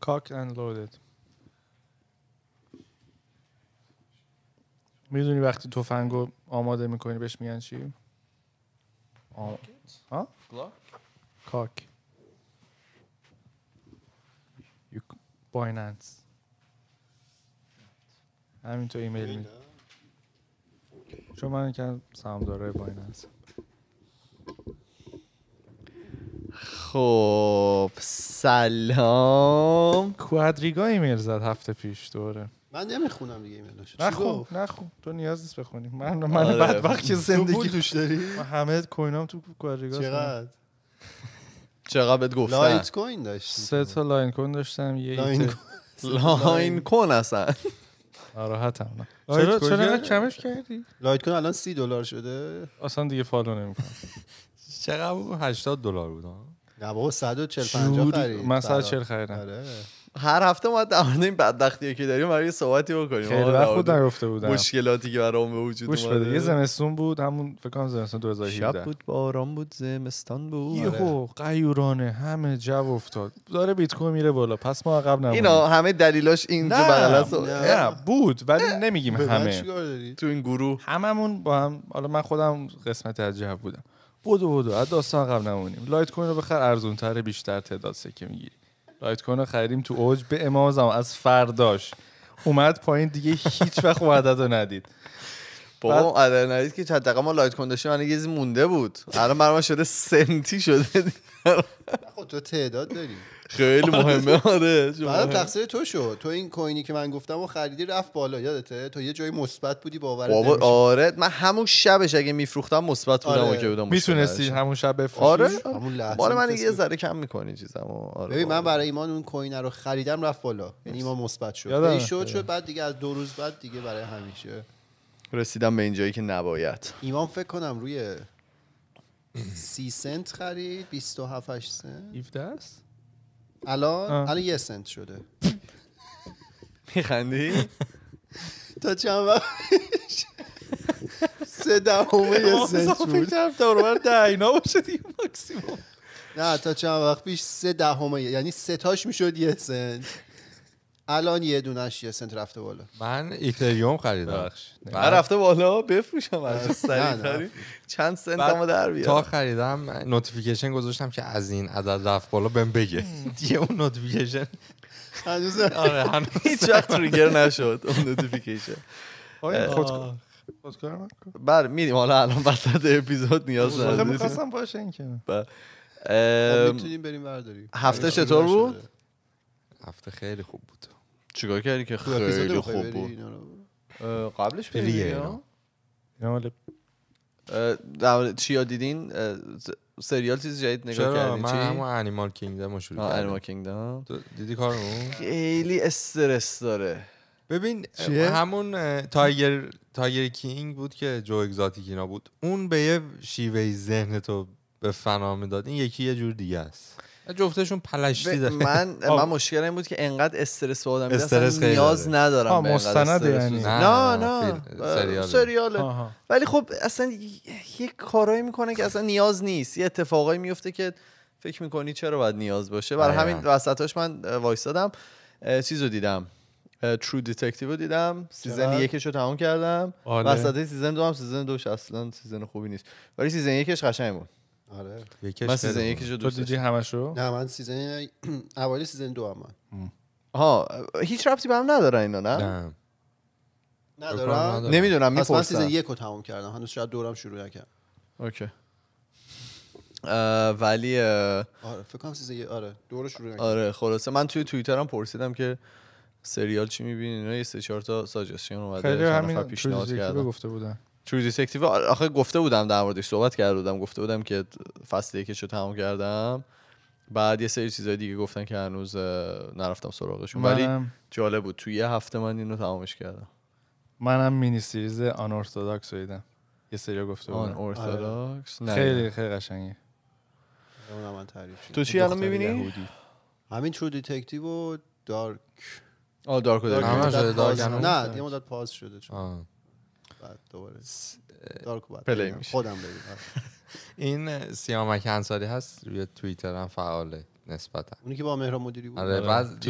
کاک اند لودد میدونی وقتی تفنگو آماده میکنی بهش میگن چی؟ آم... ها؟ کاک بایننس همینطور ایمیل می شما من کم سامداره بایننس خب سلام کوادریگا ایمیل زد هفته پیش دوره من نمیخونم دیگه ایمیلش نخون نخون تو نیاز نیست بخونی. من آره. من بعد وقت زندگی توش داری همه کوینام تو کوادریگا چقدر چقدر بهت گفتن لایت کوین داشت سه تا لاین کوین داشتم یه لاین لاین کوین اصلا راحتم نه چرا چرا کمش کردی لایت کوین الان سی دلار شده اصلا دیگه فالو نمیکنم چقدر بود 80 دلار بود نه بابا 140 خرید من 140 خریدم آره. هر هفته ما در این بدبختیه که داریم برای صحبتی بکنیم خیلی وقت بود نگفته بودم مشکلاتی که برام به وجود اومده یه زمستون بود همون فکر کنم زمستون 2018 شب بود باران بود زمستان بود یهو قیورانه آره. همه جو افتاد داره بیت کوین میره بالا پس ما عقب نمونیم اینا همه دلیلاش این نه. نه بود ولی نمیگیم همه تو این گروه هممون با هم حالا من خودم قسمت از جو بودم بودو بودو از داستان قبل نمونیم لایت کوین رو بخر ارزون تره بیشتر تعداد سکه میگیری لایت کوین رو خریدیم تو اوج به امام زمان از فرداش اومد پایین دیگه هیچ وقت اون عدد رو ندید بابا عدد ندید که چند ما لایت کوین داشتیم من یه مونده بود الان برام شده سنتی شده خود خب تو تعداد داریم خیلی آره. مهمه آره بعد تقصیر تو شد تو این کوینی که من گفتم و خریدی رفت بالا یادته تو یه جای مثبت بودی باور بابا آره من همون شبش اگه میفروختم مثبت بودم آره. بودم میتونستی همون شب بفروشی آره همون لحظه من یه ذره کم میکنی چیزامو آره ببین من آره. برای ایمان اون کوین رو خریدم رفت بالا یعنی ایمان مثبت شد این شد شد بعد دیگه از دو روز بعد دیگه برای همیشه رسیدم به اینجایی که نباید ایمان فکر کنم روی سی سنت خرید 27 8 سنت 17 است الان الان یه سنت شده میخندی تا چند وقت سه دهمه یه سنت بود فکر کنم ده اینا باشه دیگه ماکسیموم نه تا چند وقت پیش سه دهمه یعنی سه تاش میشد یه سنت الان یه دونش یه سنت رفته بالا من ایتریوم خریدم من رفته بالا بفروشم از سریع چند سنت هم در بیارم تا خریدم نوتیفیکیشن گذاشتم که از این عدد رفت بالا بهم بگه یه اون نوتیفیکیشن آره، هنوز هیچ وقت تریگر نشد اون نوتیفیکیشن خود بر میریم حالا الان وسط اپیزود نیاز نداره خب، میخواستم باشه این که بله. خب، میتونیم بریم برداریم هفته چطور بود هفته خیلی خوب بود چیکار کردی که خیلی خوب بود قبلش بریم چی ها دیدین سریال چیز جدید نگاه کردی من همون انیمال کینگدم رو شروع کردم انیمال کینگدم دیدی کارمون خیلی استرس داره ببین همون تایگر تایگر کینگ بود که جو اگزاتیک اینا بود اون به یه شیوه ذهن تو به فنا میداد این یکی یه جور دیگه است جفتشون پلشتی داره من من مشکل این بود که انقدر استرس به آدم استرس نیاز ندارم آه مستند یعنی نه نه سریاله, ولی خب اصلا یک کارایی میکنه که اصلا نیاز نیست یه اتفاقایی میفته که فکر میکنی چرا باید نیاز باشه برای همین وسطاش من وایستادم چیز رو دیدم ترو Detective رو دیدم سیزن یکش رو تمام کردم آره. وسط سیزن دو هم سیزن دوش اصلا سیزن خوبی نیست ولی سیزن یکش قشنگ بود آره یکیش من سیزن یکیش رو دوست تو دیدی نه من سیزن اوایل سیزن دو هم من ها هیچ ربطی به هم نداره اینا نه نه ندارم نمیدونم میپرسم من سیزن یک رو تموم کردم هنوز شاید دورم شروع نکردم اوکی ولی آره فکر کنم سیزن آره دورش شروع نکردم آره خلاصه من توی هم پرسیدم که سریال چی می‌بینین اینا یه سه چهار تا ساجستشن اومده خیلی همین پیشنهاد کردن گفته بودن True Detective آخه گفته بودم در موردش صحبت کرده بودم گفته بودم که فصل یکش رو تمام کردم بعد یه سری چیزای دیگه گفتن که هنوز نرفتم سراغشون ولی جالب بود توی یه هفته من اینو تمامش کردم منم مینی سریز آن ارتوداکس رو دیدم یه سری گفته بودم آن آره. خیلی خیلی قشنگه تو چی الان میبینی همین True دیتکتیو و دارک آه دارک و دارک نه یه مدت پاس شده چون بعد دوباره دارک بعد پلی میشه خودم آره. این سیامک انصاری هست روی توییتر هم فعاله نسبتا اونی که با مهران مدیری بود آره, آره. بعد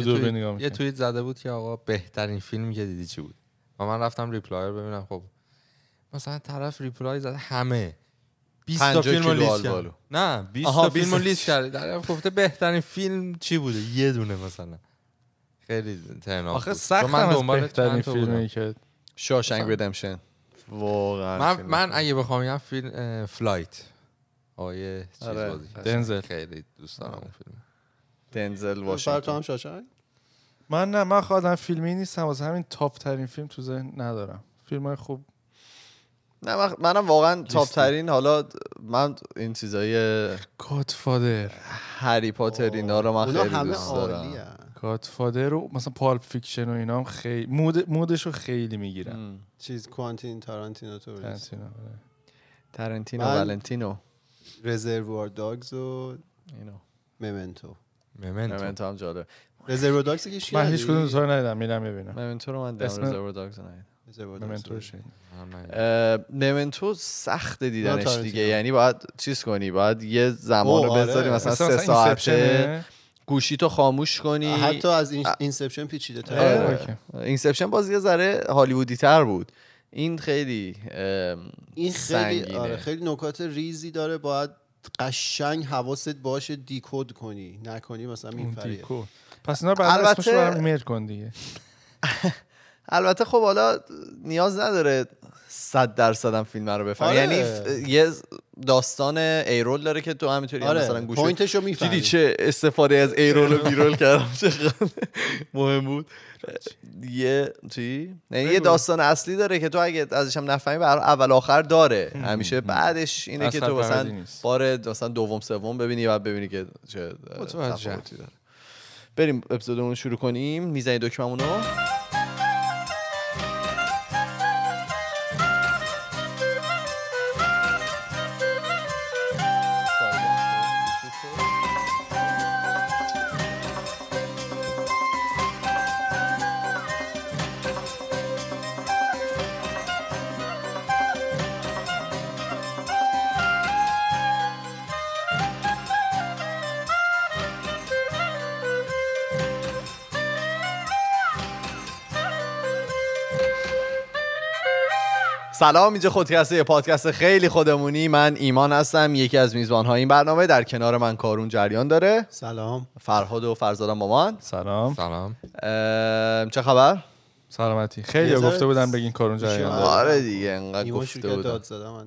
یه, توییت... زده بود که آقا بهترین فیلمی که دیدی چی بود و من رفتم ریپلایر ببینم خب مثلا طرف ریپلای زده همه 20 تا فیلم لیست کرد نه 20 تا فیلم لیست کرد در گفته بهترین فیلم چی بوده یه دونه مثلا خیلی تنها آخه سخت من دنبال بهترین فیلمی که شاشنگ ردمشن واقعا من, من اگه بخوام یه فیلم فلایت آیه چیز آره، بازی دنزل خیلی دوست دارم اون آره. فیلم دنزل واشنگتن تو هم من نه من خودم فیلمی نیستم واسه همین تاپ ترین فیلم تو ذهن ندارم فیلم های خوب نه من منم واقعا تاپ ترین حالا من این چیزای فادر هری پاتر اینا رو من خیلی دوست دارم گادفادر رو مثلا پالپ فیکشن و اینا هم خیلی مود مودش رو خیلی میگیرن چیز کوانتین تارانتینو تو تارانتینو آره. تارانتینو والنتینو رزروار داگز و اینو ممنتو ممنتو ممنتو هم جالب رزرو داگز که من هیچ کدوم رو ندیدم میرم ببینم ممنتو رو من دیدم رزرو داگز ندیدم ممنتو سخت دیدنش دیگه یعنی باید چیز کنی باید یه زمان رو آره. بذاری مثلا سه ساعته گوشی تو خاموش کنی حتی از اینسپشن پیچیده تر آره. آره، آره. اینسپشن باز یه ذره هالیوودی تر بود این خیلی این خیلی آره خیلی نکات ریزی داره باید قشنگ حواست باشه دیکود کنی نکنی مثلا این پس اینا بعد البته... اسمش کن دیگه البته خب حالا نیاز نداره صد درصدم فیلم رو بفهم یعنی یه داستان ایرول داره که تو همینطوری آره. مثلا پوینتشو میفهمی دیدی چه استفاده از ایرول و بیرول کردم چقدر مهم بود یه چی نه یعنی یه داستان اصلی داره که تو اگه ازش هم نفهمی بر اول آخر داره همیشه بعدش اینه که تو مثلا بار مثلا دوم سوم ببینی و ببینی که چه داره بریم اپیزودمون شروع کنیم میزنی رو؟ سلام اینجا خودکسته یه پادکست خیلی خودمونی من ایمان هستم یکی از میزبان های این برنامه در کنار من کارون جریان داره سلام فرهاد و فرزادم مامان سلام سلام چه خبر سلامتی خیلی گفته بودم بگین کارون جریان داره آره دیگه انقدر گفته بودن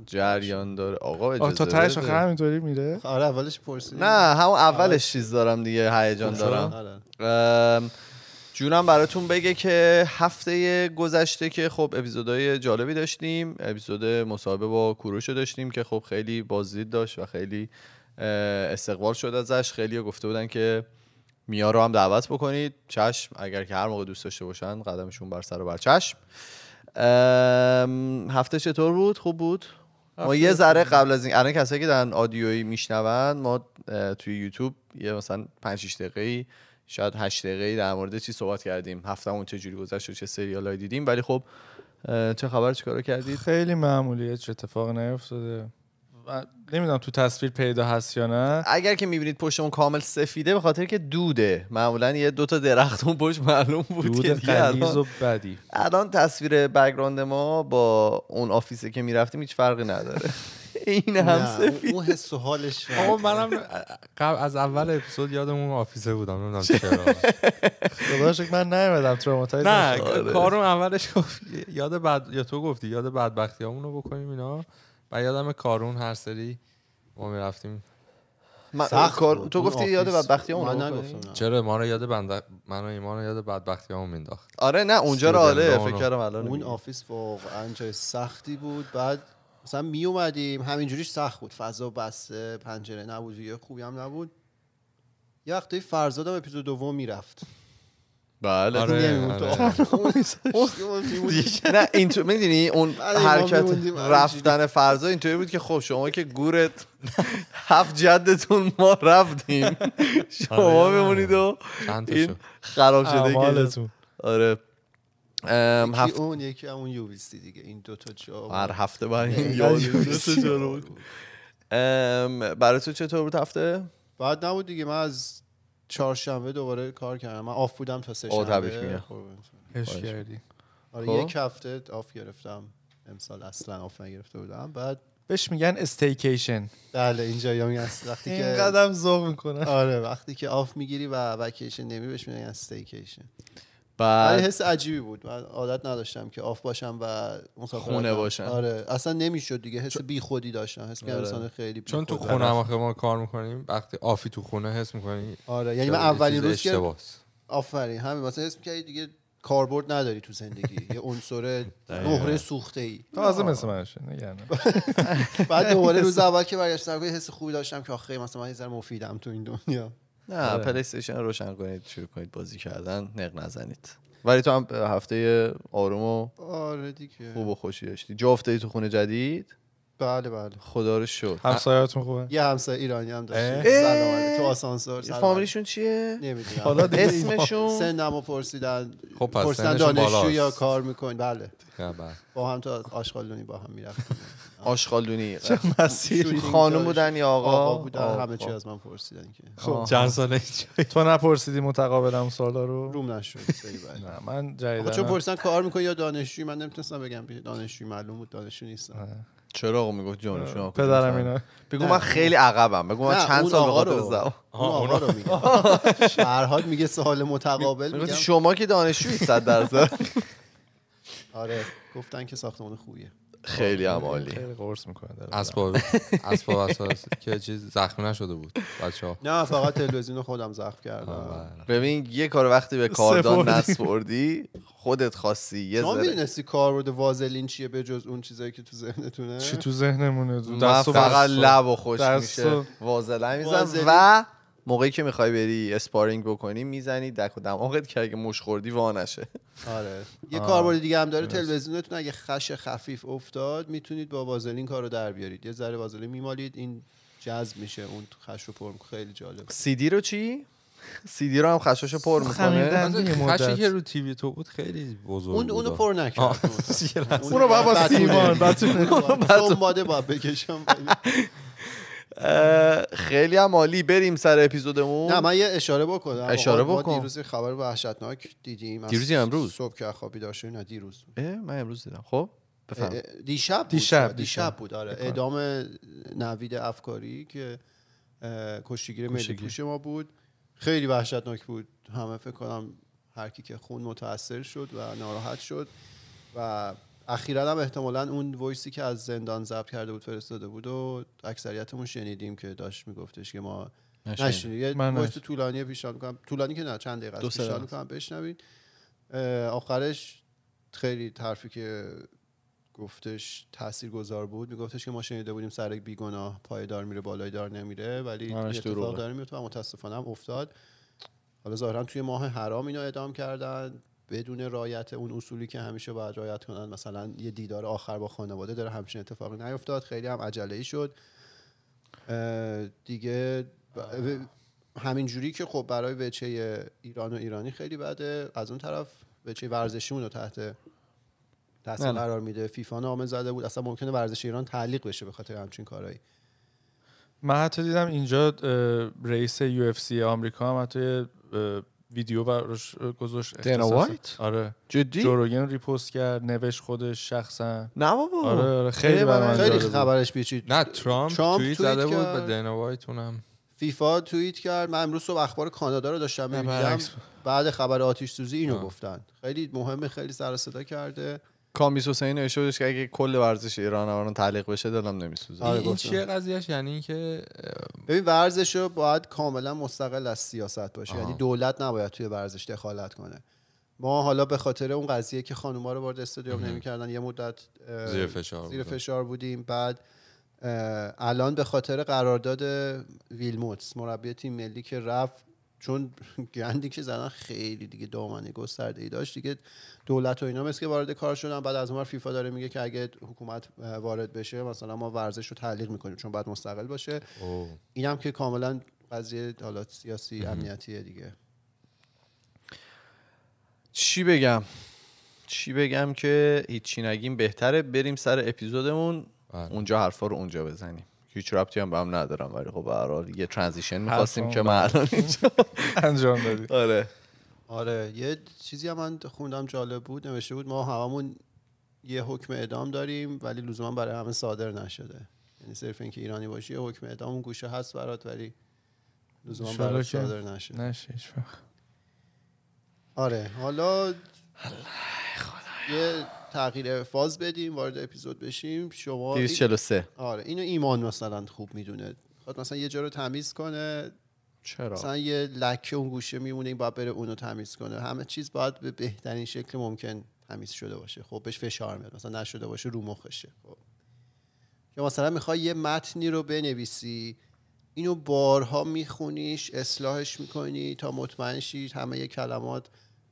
جریان داره آقا اجازه تا تهش آخر همینطوری میره آره اولش پرسید نه همون اولش آره. چیز دارم دیگه هیجان آره. دارم آره. جونم براتون بگه که هفته گذشته که خب اپیزودهای جالبی داشتیم اپیزود مصاحبه با کوروش رو داشتیم که خب خیلی بازدید داشت و خیلی استقبال شد ازش خیلی گفته بودن که میا رو هم دعوت بکنید چشم اگر که هر موقع دوست داشته باشن قدمشون بر سر و بر چشم هفته چطور بود خوب بود ما یه ذره قبل از این الان کسایی که در آدیویی میشنون ما توی یوتیوب یه مثلا 5 6 دقیقه‌ای شاید هشت دقیقه در مورد چی صحبت کردیم اون چه جوری گذشت و چه سریالایی دیدیم ولی خب چه خبر چیکارا کردید خیلی معمولیه چه اتفاق نیفتاده نمیدونم تو تصویر پیدا هست یا نه اگر که میبینید پشت اون کامل سفیده به خاطر که دوده معمولا یه تا درخت اون پشت معلوم بود دود که و بدی الان تصویر بگراند ما با اون آفیسه که میرفتیم هیچ فرقی نداره این هم سفید اون حس و حالش آقا منم قبل از اول اپیزود اون آفیسه بودم نمیدونم چرا خدا من نیومدم تروماتایز نه کارون اولش گفت یاد بعد یا تو گفتی یاد بدبختیامونو رو بکنیم اینا و یادم کارون هر سری ما میرفتیم من تو گفتی یاد بدبختی اون چرا ما رو یاد بند من و ایمان رو یاد بدبختی اون مینداخت آره نه اونجا رو آره فکر کردم الان اون آفیس واقعا جای سختی بود بعد مثلا می اومدیم همینجوریش سخت بود فضا بسته پنجره نبود یه خوبی هم نبود یه وقت فرزادم اپیزود دوم میرفت بله آره، آره. نه اینطور میدونی اون حرکت آره، رفتن این اینطوری بود که خب شما که گورت هفت جدتون ما رفتیم شما بمونید و این خراب شده آره یکی هفت... اون یکی اون یو دیگه این دوتا جا هر آره، هفته بر این ام برای تو چطور بود هفته؟ بعد نبود دیگه من از چهارشنبه دوباره کار کردم من آف بودم تا سه شنبه تبریک کردی آره خب. یک هفته آف گرفتم امسال اصلا آف نگرفته بودم بعد بهش میگن استیکیشن بله اینجا یا میگن وقتی که قدم ذوق میکنه آره وقتی که آف میگیری و وکیشن نمی بهش میگن استیکیشن بعد حس عجیبی بود من عادت نداشتم که آف باشم و اون خونه باشم آره اصلا نمیشد دیگه حس بی خودی داشتم حس که آره. خیلی چون تو خونه هم ما کار میکنیم وقتی آفی تو خونه حس میکنی آره یعنی من اولین روز که آفرین همین مثلا حس می‌کردی دیگه کاربرد نداری تو زندگی یه عنصر مهره سوخته ای تازه مثل من بعد دوباره روز اول که برگشتم حس خوبی داشتم که آخه مثلا من یه ذره مفیدم تو این دنیا نه پلی آره. استیشن روشن کنید شروع کنید بازی کردن نق نزنید ولی تو هم هفته آروم و آره دیگه خوب و خوشی داشتی جا افتادی تو خونه جدید بله بله خدا رو شد همسایه‌تون خوبه یه همسایه ایرانی هم داشت تو آسانسور فامیلیشون چیه نمیدونم حالا اسمشون سنمو پرسیدن خب پرسیدن دانشجو یا کار میکنی بله. بله با هم تو دونی با هم میرفتیم آشغالدونی خانم بودن یا آقا بودن همه خب. چی از من پرسیدن که خب چند ساله تو نپرسیدی متقابلا هم سالا رو روم نشد نه من جدیدا خب، چون پرسیدن کار میکنی یا دانشجوی من نمیتونستم بگم دانشجو معلوم بود دانشجو نیستم چرا آقا میگفت جانشون پدرم اینا بگو من خیلی عقبم بگو من چند سال به خاطر اون رو میگه فرهاد میگه متقابل میگه شما که دانشجویی 100 درصد آره گفتن که ساختمان خوبیه خب، خیلی هم عالی خیلی قرص میکنه اسباب اسباب اساس که چیز زخمی نشده بود ها نه فقط تلویزیون خودم زخم کردم بله. ببین یه کار وقتی به کاردان نسپردی خودت خواستی یه ذره کار کاربرد وازلین چیه به جز اون چیزایی که تو ذهنتونه چی تو ذهنمونه دست فقط لب و خوش میشه وازلین میزن و موقعی که میخوای بری اسپارینگ بکنی میزنی دک و دماغت که اگه مش خوردی وا نشه آره یه کاربرد دیگه هم داره آره. تلویزیونتون اگه خش خفیف افتاد میتونید با وازلین کارو در بیارید یه ذره وازلین میمالید این جذب میشه اون خش رو پر خیلی جالب سی دی رو چی سی دی رو هم خشاشو پر میکنه خشی که رو تیوی تو بود خیلی بزرگ اون اونو پر نکرد اونو با سیمان با بکشم خیلی هم عالی بریم سر اپیزودمون نه من یه اشاره بکنم اشاره بکن دیروز خبر وحشتناک دیدیم دیروز امروز صبح که خوابی داشت نه دیروز من امروز دیدم خب دیشب بود. آره، دیشب دیشب بود آره اعدام نوید افکاری که کشتیگیر ملی پوش ما بود خیلی وحشتناک بود همه فکر کنم هر کی که خون متاثر شد و ناراحت شد و اخیرا هم احتمالا اون ویسی که از زندان ضبط کرده بود فرستاده بود و اکثریتمون شنیدیم که داشت میگفتش که ما نشنید یه طولانی پیشنهاد میکنم طولانی که نه چند دقیقه پیشنهاد بشنوید آخرش خیلی حرفی که گفتش تاثیرگذار بود میگفتش که ما شنیده بودیم سر بیگناه پایدار میره بالای دار نمیره ولی اتفاق داره میفته و متاسفانه هم افتاد حالا ظاهرا توی ماه حرام اینو اعدام کردن بدون رایت اون اصولی که همیشه باید رایت کنن مثلا یه دیدار آخر با خانواده داره همچین اتفاقی نیفتاد خیلی هم عجله ای شد دیگه همین جوری که خب برای وچه ایران و ایرانی خیلی بده از اون طرف وچه ورزشی رو تحت تاثیر بله. قرار میده فیفا نامه زده بود اصلا ممکنه ورزش ایران تعلیق بشه به خاطر همچین کارهایی من حتی دیدم اینجا رئیس یو آمریکا هم ویدیو براش گذاشت دینا وایت آره جدی جوروگن ریپوست کرد نوش خودش شخصا نه بابا آره, آره خیلی من خیلی خبرش پیچید نه ترامپ, ترامپ توییت زده بود به دینا وایت اونم فیفا توییت کرد من امروز صبح اخبار کانادا رو داشتم می‌دیدم بعد خبر آتش سوزی اینو آه. گفتن خیلی مهمه خیلی سر صدا کرده کامیس حسین که اگه کل ورزش ایران تعلیق بشه دلم نمیسوزه آره این چیه قضیهش یعنی اینکه ببین ورزش رو باید کاملا مستقل از سیاست باشه یعنی دولت نباید توی ورزش دخالت کنه ما حالا به خاطر اون قضیه که خانوما رو وارد استادیوم نمیکردن یه مدت زیر فشار, زیر فشار بودیم بعد الان به خاطر قرارداد ویلموتس مربی تیم ملی که رفت چون گندی که زدن خیلی دیگه دامنه گسترده ای داشت دیگه دولت و اینا مثل که وارد کار شدن بعد از اون فیفا داره میگه که اگه حکومت وارد بشه مثلا ما ورزش رو تعلیق میکنیم چون باید مستقل باشه اینم که کاملا قضیه حالا سیاسی امنیتیه دیگه چی بگم چی بگم که هیچی نگیم بهتره بریم سر اپیزودمون بله. اونجا حرفا رو اونجا بزنیم هیچ ربطی هم به هم ندارم ولی خب به یه ترانزیشن میخواستیم که ما الان اینجا انجام دادیم آره آره یه چیزی هم من خوندم جالب بود نوشته بود ما همون یه حکم اعدام داریم ولی لزوما برای همه صادر نشده یعنی صرف اینکه ایرانی باشی یه حکم اعدام اون گوشه هست برات ولی لزوما برای صادر نشده نشه آره حالا یه تغییر فاز بدیم وارد اپیزود بشیم شما 243 آره اینو ایمان مثلا خوب میدونه خود خب مثلا یه جا رو تمیز کنه چرا مثلا یه لکه اون گوشه میمونه این باید بره اونو تمیز کنه همه چیز باید به بهترین شکل ممکن تمیز شده باشه خب بهش فشار میاد مثلا نشده باشه رو مخشه خب یا مثلا میخوای یه متنی رو بنویسی اینو بارها میخونیش اصلاحش میکنی تا مطمئن شی همه یه کلمات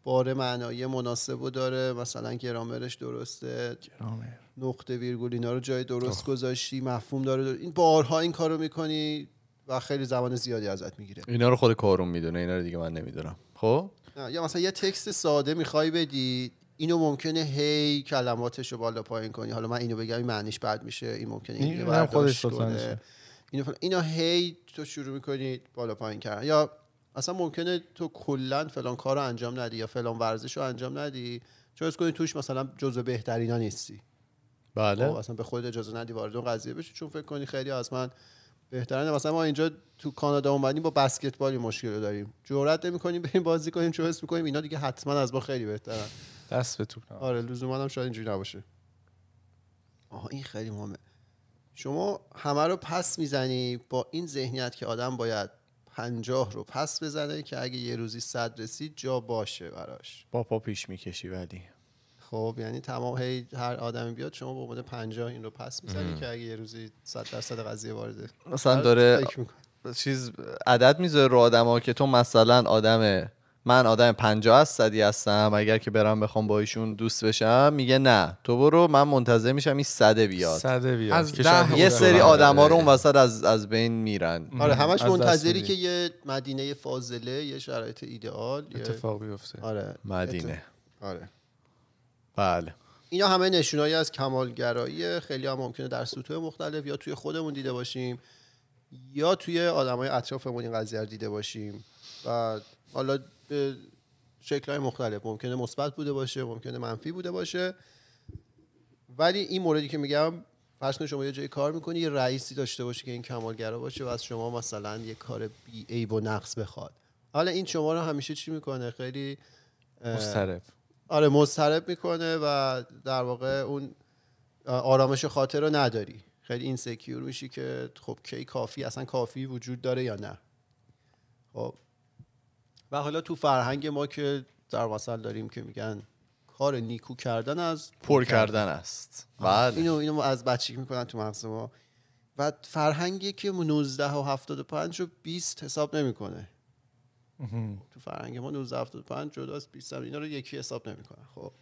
بار معنایی مناسب رو داره مثلا گرامرش درسته گرامر. نقطه ویرگول اینا رو جای درست گذاشتی مفهوم داره, این بارها این کارو میکنی و خیلی زمان زیادی ازت میگیره اینا رو خود کارون میدونه اینا رو دیگه من نمیدونم خب یا مثلا یه تکست ساده میخوای بدی اینو ممکنه هی کلماتش رو بالا پایین کنی حالا من اینو بگم این معنیش بد میشه این ممکنه این برداشت اینا هی تو شروع میکنی بالا پایین کردن یا اصلا ممکنه تو کلا فلان کار رو انجام ندی یا فلان ورزش رو انجام ندی چون کنی توش مثلا جزو بهترینا نیستی بله خب، اصلا به خود اجازه ندی وارد اون قضیه بشی چون فکر کنی خیلی از من مثلا ما اینجا تو کانادا اومدیم با بسکتبالی مشکل داریم جرئت نمی‌کنیم بریم بازی کنیم چون حس می‌کنیم اینا دیگه حتما از ما خیلی بهترن دست به تو آره هم شاید اینجوری نباشه آها این خیلی مهمه شما همه رو پس میزنی با این ذهنیت که آدم باید پنجاه رو پس بزنه که اگه یه روزی صد رسید جا باشه براش با پا پیش میکشی ولی خب یعنی تمام هی هر آدمی بیاد شما به عنوان پنجاه این رو پس میزنی که اگه یه روزی 100 درصد قضیه وارده مثلا آره، داره چیز عدد میذاره رو آدم ها که تو مثلا آدم من آدم 50 صدی هستم اگر که برم بخوام با ایشون دوست بشم میگه نه تو برو من منتظر میشم این صده بیاد صده بیاد از یه سری ها رو اون وسط از از بین میرن آره همش منتظری که یه مدینه فاضله یه شرایط ایدئال اتفاق بیفته آره مدینه آره بله اینا همه نشونایی از کمالگرایی خیلی هم ممکنه در سطوح مختلف یا توی خودمون دیده باشیم یا توی آدمای اطرافمون این قضیه رو دیده باشیم و حالا به های مختلف ممکنه مثبت بوده باشه ممکنه منفی بوده باشه ولی این موردی که میگم فرض کن شما یه جایی کار میکنی یه رئیسی داشته باشی که این کمالگرا باشه و از شما مثلا یه کار بی عیب و نقص بخواد حالا این شما رو همیشه چی میکنه خیلی مضطرب آره مسترب میکنه و در واقع اون آرامش خاطر رو نداری خیلی این سکیور میشی که خب کی کافی اصلا کافی وجود داره یا نه خب و حالا تو فرهنگ ما که در وصل داریم که میگن کار نیکو کردن از پر کردن است بله اینو اینو از بچگی میکنن تو مغز ما و فرهنگی که 19 و 75 رو 20 حساب نمیکنه تو فرهنگ ما 19 و 75 جداست 20 اینا رو یکی حساب نمیکنن خب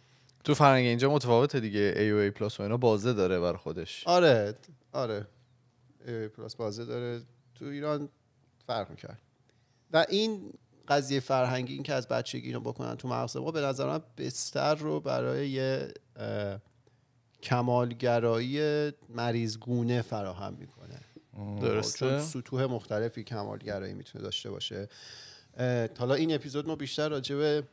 تو فرهنگ اینجا متفاوته دیگه ای و ای پلاس و اینا بازه داره بر خودش آره آره ای, ای پلاس بازه داره تو ایران فرق میکرد و این قضیه فرهنگی این که از بچگی اینو بکنن تو مغز ما به نظر من بستر رو برای یه کمالگرایی مریضگونه فراهم میکنه درسته چون سطوح مختلفی کمالگرایی میتونه داشته باشه حالا این اپیزود ما بیشتر راجع به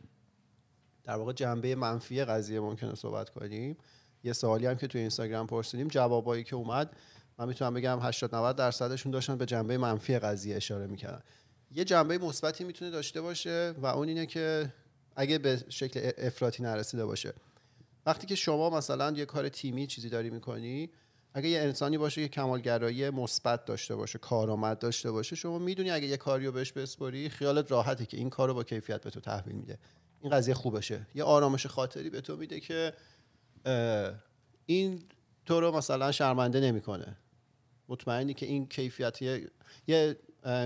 در واقع جنبه منفی قضیه ممکنه صحبت کنیم یه سوالی هم که تو اینستاگرام پرسیدیم جوابایی که اومد من میتونم بگم 80 90 درصدشون داشتن به جنبه منفی قضیه اشاره میکردن یه جنبه مثبتی میتونه داشته باشه و اون اینه که اگه به شکل افراطی نرسیده باشه وقتی که شما مثلا یه کار تیمی چیزی داری میکنی اگه یه انسانی باشه که کمالگرایی مثبت داشته باشه کارآمد داشته باشه شما میدونی اگه یه کاریو بهش بسپری خیالت راحته که این کار رو با کیفیت به تو تحویل میده این قضیه خوبشه یه آرامش خاطری به تو میده که این تو رو مثلا شرمنده نمیکنه مطمئنی که این کیفیت یه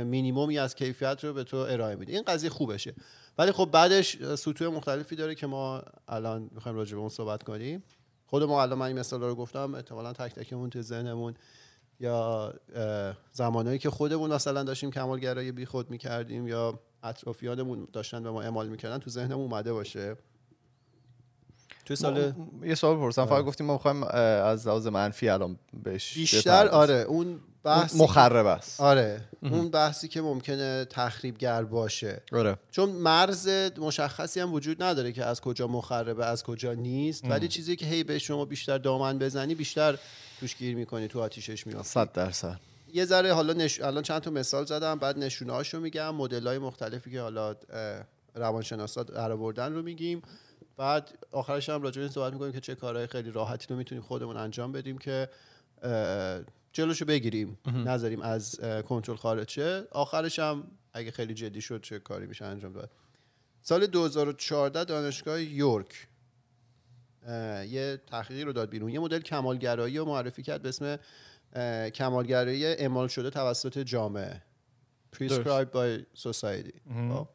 مینیمومی از کیفیت رو به تو ارائه میده این قضیه خوبشه ولی خب بعدش سطوح مختلفی داره که ما الان میخوایم راجع به اون صحبت کنیم خود ما الان من این مثال رو گفتم احتمالا تک تکمون تو ذهنمون یا زمانهایی که خودمون مثلا داشتیم کمالگرایی بیخود میکردیم یا اطرافیانمون داشتن به ما اعمال میکردن تو ذهنمون اومده باشه توی سال یه سوال بپرسم فقط گفتیم ما میخوایم از منفی الان بیشتر آره اون بحث مخرب است آره اون بحثی که ممکنه تخریبگر باشه آره چون مرز مشخصی هم وجود نداره که از کجا مخربه از کجا نیست ولی چیزی که هی به شما بیشتر دامن بزنی بیشتر توش گیر میکنی تو آتیشش میافتی در درصد یه ذره حالا نش... الان چند تا مثال زدم بعد نشونه هاشو میگم مدل های مختلفی که حالا روانشناسا درآوردن رو میگیم بعد آخرش هم راجع صحبت میکنیم که چه کارهای خیلی راحتی رو میتونیم خودمون انجام بدیم که جلوشو بگیریم نذاریم از کنترل خارج شه آخرش هم اگه خیلی جدی شد چه کاری میشه انجام داد سال 2014 دانشگاه یورک یه تحقیقی رو داد بیرون یه مدل کمالگرایی رو معرفی کرد به اسم کمالگرایی اعمال شده توسط جامعه prescribed by society خب.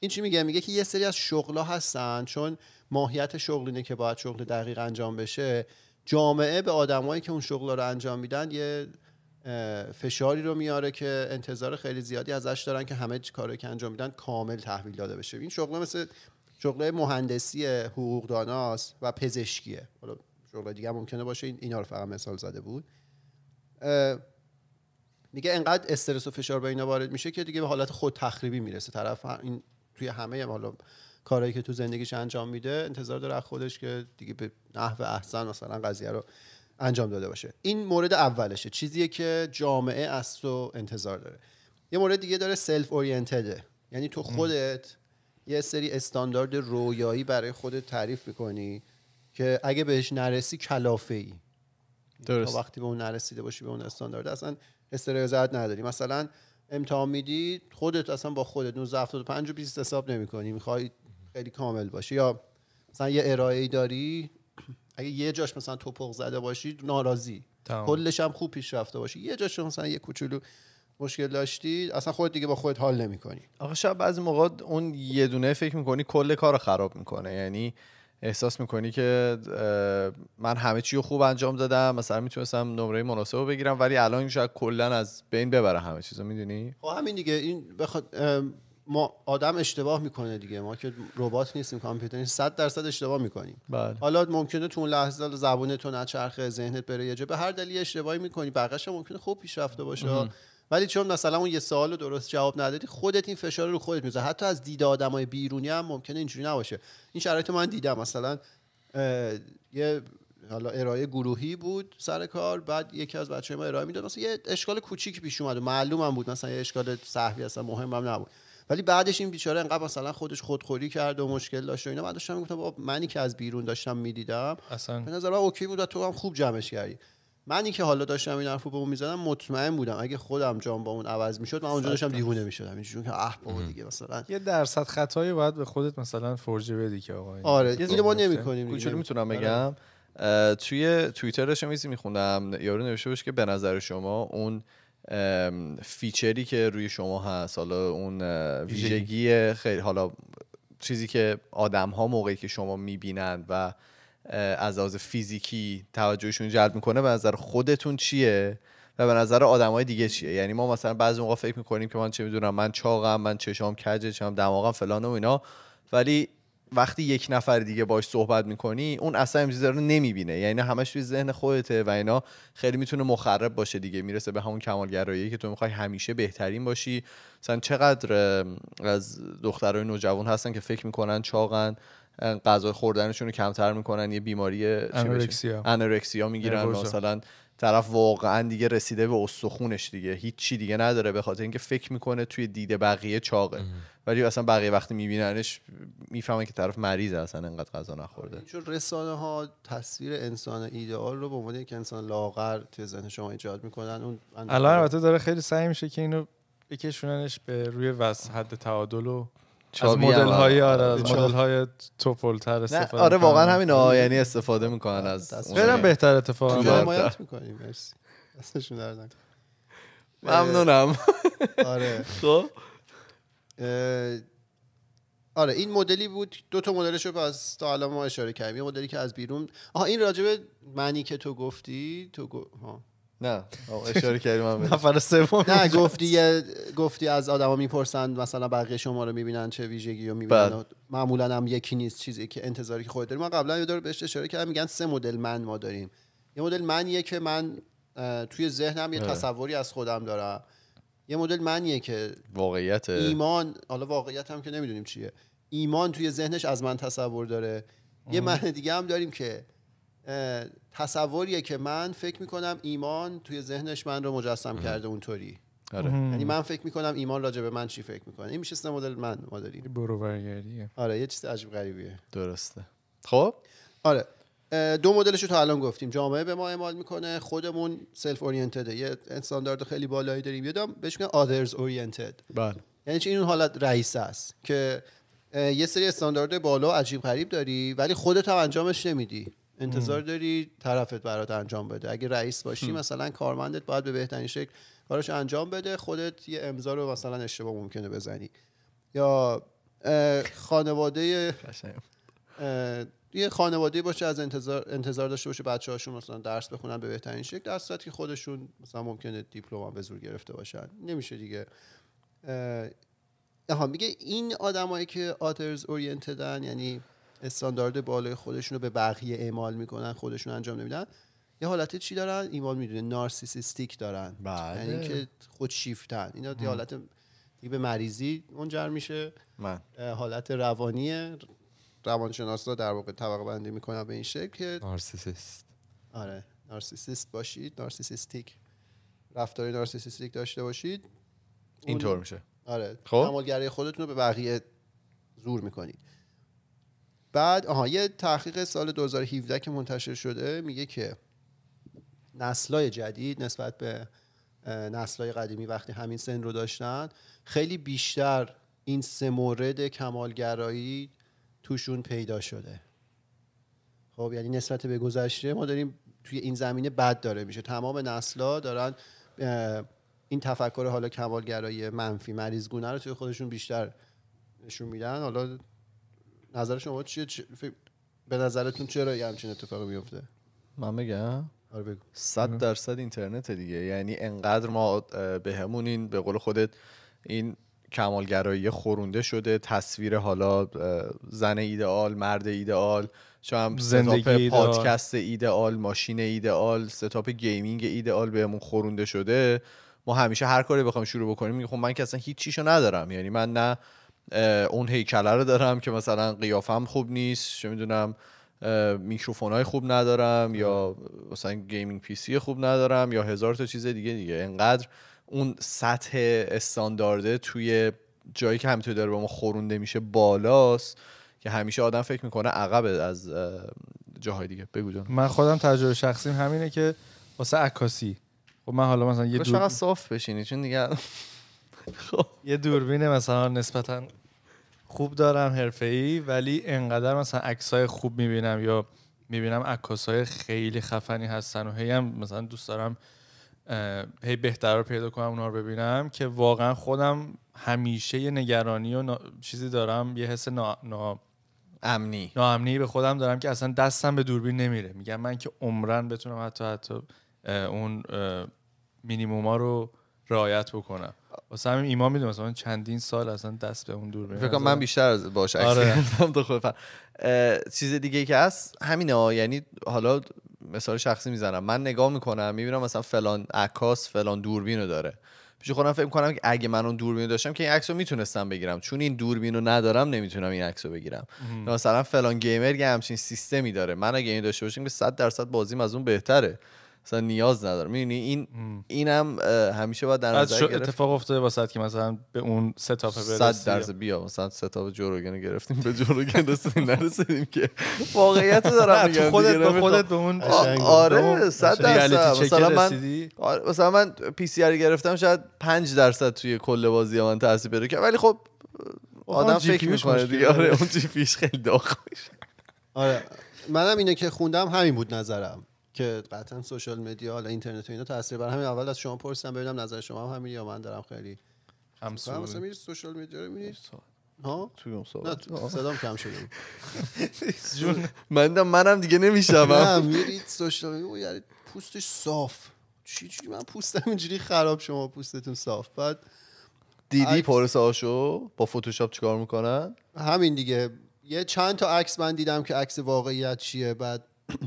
این چی میگه میگه که یه سری از شغلا هستن چون ماهیت شغل اینه که باید شغل دقیق انجام بشه جامعه به آدمایی که اون شغل رو انجام میدن یه فشاری رو میاره که انتظار خیلی زیادی ازش دارن که همه کاری که انجام میدن کامل تحویل داده بشه این شغل مثل شغل مهندسی حقوقداناس و پزشکیه حالا شغل دیگه ممکنه باشه اینا رو فقط مثال زده بود دیگه انقدر استرس و فشار به اینا وارد میشه که دیگه به حالت خود تخریبی میرسه طرف این توی همه حالا کارهایی که تو زندگیش انجام میده انتظار داره خودش که دیگه به نحو احسن مثلا قضیه رو انجام داده باشه این مورد اولشه چیزیه که جامعه از تو انتظار داره یه مورد دیگه داره سلف اورینتده یعنی تو خودت یه سری استاندارد رویایی برای خودت تعریف میکنی که اگه بهش نرسی کلافه درست. تا وقتی به اون نرسیده باشی به اون استاندارد اصلا استریازت نداری مثلا امتحان میدی خودت اصلا با خودت 1975 و 20 حساب نمیکنی میخوای خیلی کامل باشه یا مثلا یه ارائه داری اگه یه جاش مثلا توپق زده باشی ناراضی کلش هم خوب پیش رفته باشی یه جاش مثلا یه کوچولو مشکل داشتی اصلا خود دیگه با خودت حال نمیکنی آقا شب بعضی موقع اون یه دونه فکر میکنی کل کار رو خراب میکنه یعنی احساس میکنی که من همه چی رو خوب انجام دادم مثلا میتونستم نمره مناسب بگیرم ولی الان شاید کلا از بین ببره همه چیزو میدونی خب همین دیگه این بخواد ما آدم اشتباه میکنه دیگه ما که ربات نیستیم کامپیوتر نیست 100 درصد اشتباه میکنیم بله. حالا ممکنه تو اون لحظه زبون تو نچرخه ذهنت بره یه جا به هر دلیل اشتباهی میکنی بقیش ممکنه خوب پیشرفته باشه ولی چون مثلا اون یه سوال رو درست جواب ندادی خودت این فشار رو خودت میذاری حتی از دید آدمای بیرونی هم ممکنه اینجوری نباشه این شرایط من دیدم مثلا یه حالا ارائه گروهی بود سر کار بعد یکی از بچه ما ارائه میداد مثلا یه اشکال کوچیک پیش اومد معلومم بود مثلا یه اشکال صحوی اصلا مهمم نبود ولی بعدش این بیچاره انقدر مثلا خودش خودخوری کرد و مشکل داشت و اینا من داشتم میگفتم بابا منی که از بیرون داشتم میدیدم اصلا به نظر اوکی بود و تو هم خوب جمعش کردی منی که حالا داشتم این حرفو به اون میزدم مطمئن بودم اگه خودم جام با اون عوض میشد من اونجا داشتم دیوونه میشدم اینجوری که اه بابا دیگه مثلا یه درصد خطایی باید به خودت مثلا فرجه بدی که آقا آره یه ما نمیکنیم کوچولو میتونم آره. بگم توی توییترش میزی میخوندم یارو نوشته که به نظر شما اون فیچری که روی شما هست حالا اون ویژگی خیلی حالا چیزی که آدم ها موقعی که شما میبینند و از لحاظ فیزیکی توجهشون جلب میکنه به نظر خودتون چیه و به نظر های دیگه چیه یعنی ما مثلا بعضی موقع فکر میکنیم که من چه میدونم من چاقم من چشام کجه چم دماغم فلان و اینا ولی وقتی یک نفر دیگه باش صحبت میکنی اون اصلا این چیزا رو نمیبینه یعنی همش توی ذهن خودته و اینا خیلی میتونه مخرب باشه دیگه میرسه به همون کمالگرایی که تو میخوای همیشه بهترین باشی مثلا چقدر از دخترای نوجوان هستن که فکر میکنن چاقن غذا خوردنشون رو کمتر میکنن یه بیماری انورکسیا انورکسیا میگیرن مثلا طرف واقعا دیگه رسیده به استخونش دیگه هیچی دیگه نداره به خاطر اینکه فکر میکنه توی دیده بقیه چاقه ولی اصلا بقیه وقتی میبیننش میفهمن که طرف مریضه اصلا انقدر غذا نخورده آره، چون رسانه ها تصویر انسان ایدئال رو به عنوان یک انسان لاغر توی ذهن شما ایجاد میکنن اون الان البته داره خیلی سعی میشه که اینو بکشوننش به روی حد تعادل و از مدل های آره،, آره،, آره از مدل های توپل تر استفاده آره واقعا همین یعنی استفاده میکنن از خیلی بهتر اتفاق هم دارد مرسی دستشون ممنونم آره خب آره این مدلی بود دو تا مدلش رو از تا الان ما اشاره کردیم یه مدلی که از بیرون آها این راجبه معنی که تو گفتی تو گفت نه اشاره کردی من نفر سوم نه گفتی گفتی از آدما میپرسند مثلا بقیه شما رو میبینن چه ویژگی رو میبینن بله. معمولا هم یکی نیست چیزی که انتظاری که خودت داری ما قبلا یه دور بهش اشاره کردم میگن سه مدل من ما داریم یه مدل منیه که من توی ذهنم یه تصوری از خودم دارم یه مدل منیه که واقعیت ایمان حالا واقعیت هم که نمیدونیم چیه ایمان توی ذهنش از من تصور داره یه من دیگه هم داریم که تصوریه که من فکر میکنم ایمان توی ذهنش من رو مجسم کرده اونطوری آره یعنی من فکر میکنم ایمان راجع به من چی فکر میکنه این میشه مدل من مدلی برو برگردیه آره یه چیز عجیب غریبیه درسته خب آره دو مدلش رو تا الان گفتیم جامعه به ما اعمال میکنه خودمون سلف اورینتد یه استاندارد خیلی بالایی داریم یه دام بهش میگن آدرز اورینتد بله یعنی این اون حالت رئیس است که یه سری استاندارد بالا عجیب غریب داری ولی خودت هم انجامش نمیدی انتظار داری طرفت برات انجام بده اگه رئیس باشی مثلا کارمندت باید به بهترین شکل کارش انجام بده خودت یه امضا رو مثلا اشتباه ممکنه بزنی یا خانواده یه خانواده باشه از انتظار انتظار داشته باشه بچه هاشون مثلا درس بخونن به بهترین شکل در که خودشون مثلا ممکنه دیپلم به زور گرفته باشن نمیشه دیگه اه میگه این آدمایی که آترز اورینتدن یعنی استاندارد بالای خودشون رو به بقیه اعمال میکنن خودشون انجام نمیدن یه حالت چی دارن ایمان میدونه نارسیسیستیک دارن بله. یعنی که خود شیفتن اینا یه حالت دیگه به مریضی منجر میشه من. حالت روانی روانشناسا در واقع طبقه بندی میکنن به این شکل که نارسیسیست آره نارسیسیست باشید نارسیسیستیک رفتاری نارسیسیستیک داشته باشید اینطور میشه آره خب خودتون رو به بقیه زور میکنید بعد آها یه تحقیق سال 2017 که منتشر شده میگه که نسلای جدید نسبت به نسلای قدیمی وقتی همین سن رو داشتن خیلی بیشتر این سه مورد کمالگرایی توشون پیدا شده خب یعنی نسبت به گذشته ما داریم توی این زمینه بد داره میشه تمام نسلا دارن این تفکر حالا کمالگرایی منفی مریضگونه رو توی خودشون بیشتر نشون میدن حالا نظر شما چیه به نظرتون چرا یه همچین اتفاق میفته من بگم آره، صد آره. درصد اینترنت دیگه یعنی انقدر ما به همون این به قول خودت این کمالگرایی خورونده شده تصویر حالا زن ایدئال مرد ایدئال چون زندگی ایدئال. پادکست ایدئال ماشین ایدئال ستاپ گیمینگ ایدئال بهمون خورونده شده ما همیشه هر کاری بخوام شروع بکنیم میگه خب من که اصلا هیچ چیشو ندارم یعنی من نه اون هیکله رو دارم که مثلا قیافم خوب نیست چه میدونم میکروفون های خوب ندارم یا مثلا گیمینگ پیسی خوب ندارم یا هزار تا چیز دیگه دیگه انقدر اون سطح استاندارده توی جایی که همینطور داره به ما خورونده میشه بالاست که همیشه آدم فکر میکنه عقب از جاهای دیگه بگو جان من خودم تجربه شخصیم همینه که واسه عکاسی خب من حالا مثلا یه خب دور صاف بشینی چون دیگه خب. یه دوربین مثلا نسبتا خوب دارم ای ولی انقدر مثلا های خوب میبینم یا میبینم های خیلی خفنی هستن و هی هم مثلا دوست دارم هی بهتر رو پیدا کنم اونا رو ببینم که واقعا خودم همیشه یه نگرانی و چیزی دارم یه حس نا... نا... امنی به خودم دارم که اصلا دستم به دوربین نمیره میگم من که عمرن بتونم حتی حتی اون مینیموما رو رعایت بکنم واسه همین ایمان میدونم مثلا چندین سال اصلا دست به اون دور فکر من بیشتر از باش آره. چیز دیگه که هست همینه ها یعنی حالا مثال شخصی میزنم من نگاه میکنم میبینم مثلا فلان عکاس فلان دوربینو داره پیش خودم فکر میکنم که اگه من اون دوربین داشتم که این عکس میتونستم بگیرم چون این دوربینو ندارم نمیتونم این عکسو بگیرم مثلا فلان گیمر یه همچین سیستمی داره من اگه این داشته باشم که 100 درصد بازیم از اون بهتره مثلا نیاز ندارم میدونی این اینم هم همیشه باید در نظر گرفت اتفاق افتاده واسه که مثلا به اون ستاپ برسیم 100 درصد بیا مثلا ستاپ جوروگن گرفتیم به جوروگن رسیدیم نرسیدیم که واقعیت دارم میگم خودت به خودت به اون آره 100 درصد آره، مثلا من مثلا من پی سی آر گرفتم شاید 5 درصد توی کل بازی من تاثیر بده که ولی خب, خب، آدم فکر میکنه دیگه آره اون جی پیش خیلی داغ میشه آره منم اینه که خوندم همین بود نظرم که قطعا سوشال مدیا حالا اینترنت و اینا تاثیر بر همین اول از شما پرسیدم ببینم نظر شما هم همین یا من دارم خیلی هم مثلا میری سوشال مدیا رو میری ها تو اون صحبت کم شده جون من منم دیگه نمیشم نه میرید سوشال مدیا یعنی پوستش صاف چی چی من پوستم اینجوری خراب شما پوستتون صاف بعد دیدی پارس آشو با فتوشاپ چیکار میکنن همین دیگه یه چند تا عکس من دیدم که عکس واقعیت چیه بعد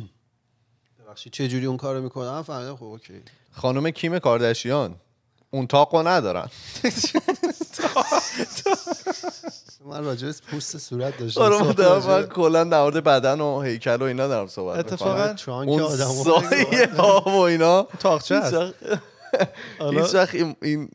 بخشی چه جوری اون کارو میکنن فهمیدم خب اوکی خانم کیم کارداشیان اون تاقو ندارن من راجع پوست صورت داشتم آره من دارم کلا در مورد بدن و هیکل و اینا دارم صحبت اتفاقا چون که آدم سایه ها و اینا تاقچه است هیچ وقت این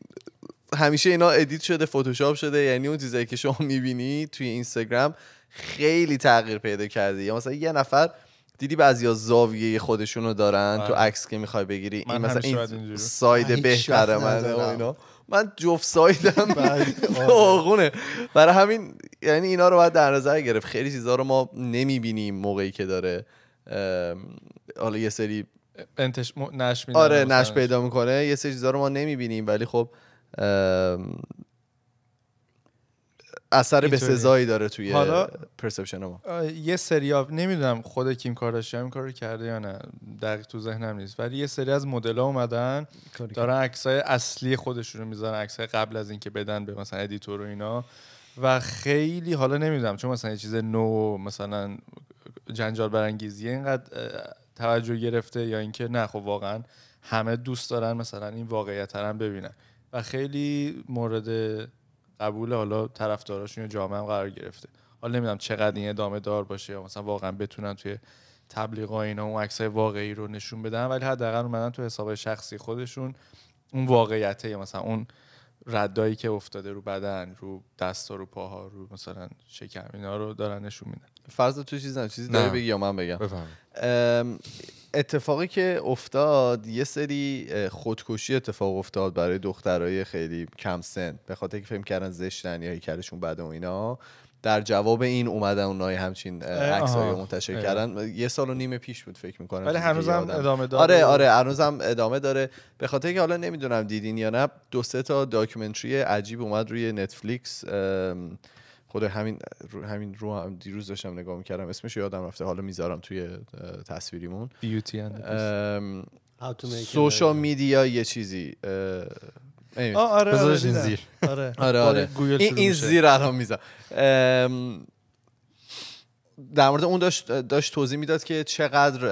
همیشه اینا ادیت شده فتوشاپ شده یعنی اون چیزایی که شما میبینی توی اینستاگرام خیلی تغییر پیدا کرده یا مثلا یه نفر دیدی بعضیا زاویه خودشونو دارن تو آره. عکس که میخوای بگیری این مثلا این ساید بهتره من من جفت سایدم آقونه آره. برای همین یعنی اینا رو باید در نظر گرفت خیلی چیزا رو ما نمیبینیم موقعی که داره حالا یه سری نش آره نش پیدا میکنه یه سری چیزا رو ما نمیبینیم ولی خب اثر به سزایی داره توی حالا پرسپشن ما یه سری نمیدونم خود کیم کارداشیان این کارو کرده یا نه دقیق تو ذهنم نیست ولی یه سری از مدل ها اومدن دارن عکسای اصلی خودشون رو میذارن عکسای قبل از اینکه بدن به مثلا ادیتور و اینا و خیلی حالا نمیدونم چون مثلا یه چیز نو مثلا جنجال برانگیزی اینقدر توجه گرفته یا اینکه نه خب واقعا همه دوست دارن مثلا این واقعیت ببینن و خیلی مورد قبول حالا طرفداراشون یا جامعه هم قرار گرفته حالا نمیدونم چقدر این ادامه دار باشه یا مثلا واقعا بتونن توی تبلیغ اینا اون عکسای واقعی رو نشون بدن ولی حداقل اومدن تو حساب شخصی خودشون اون واقعیته یا مثلا اون ردایی که افتاده رو بدن رو دستا رو پاها رو مثلا شکم اینا رو دارن نشون میدن فرض تو چیز چیزی داری بگی یا من بگم اتفاقی که افتاد یه سری خودکشی اتفاق افتاد برای دخترای خیلی کم سن به خاطر که فهم کردن زشتن یا هیکلشون بده و اینا در جواب این اومدن اونای همچین عکسای منتشر کردن یه سال و نیم پیش بود فکر میکنم ولی هنوزم ادامه داره آره آره هنوزم ادامه داره به خاطر که حالا نمیدونم دیدین یا نه دو سه تا داکیومنتری عجیب اومد روی نتفلیکس خود همین رو همین رو هم دیروز داشتم نگاه میکردم اسمش یادم رفته حالا میذارم توی تصویریمون بیوتی سوشال میدیا یه چیزی آره، آره،, آره. آره آره این زیر این, این زیر الان میذارم در مورد اون داشت, داشت توضیح میداد که چقدر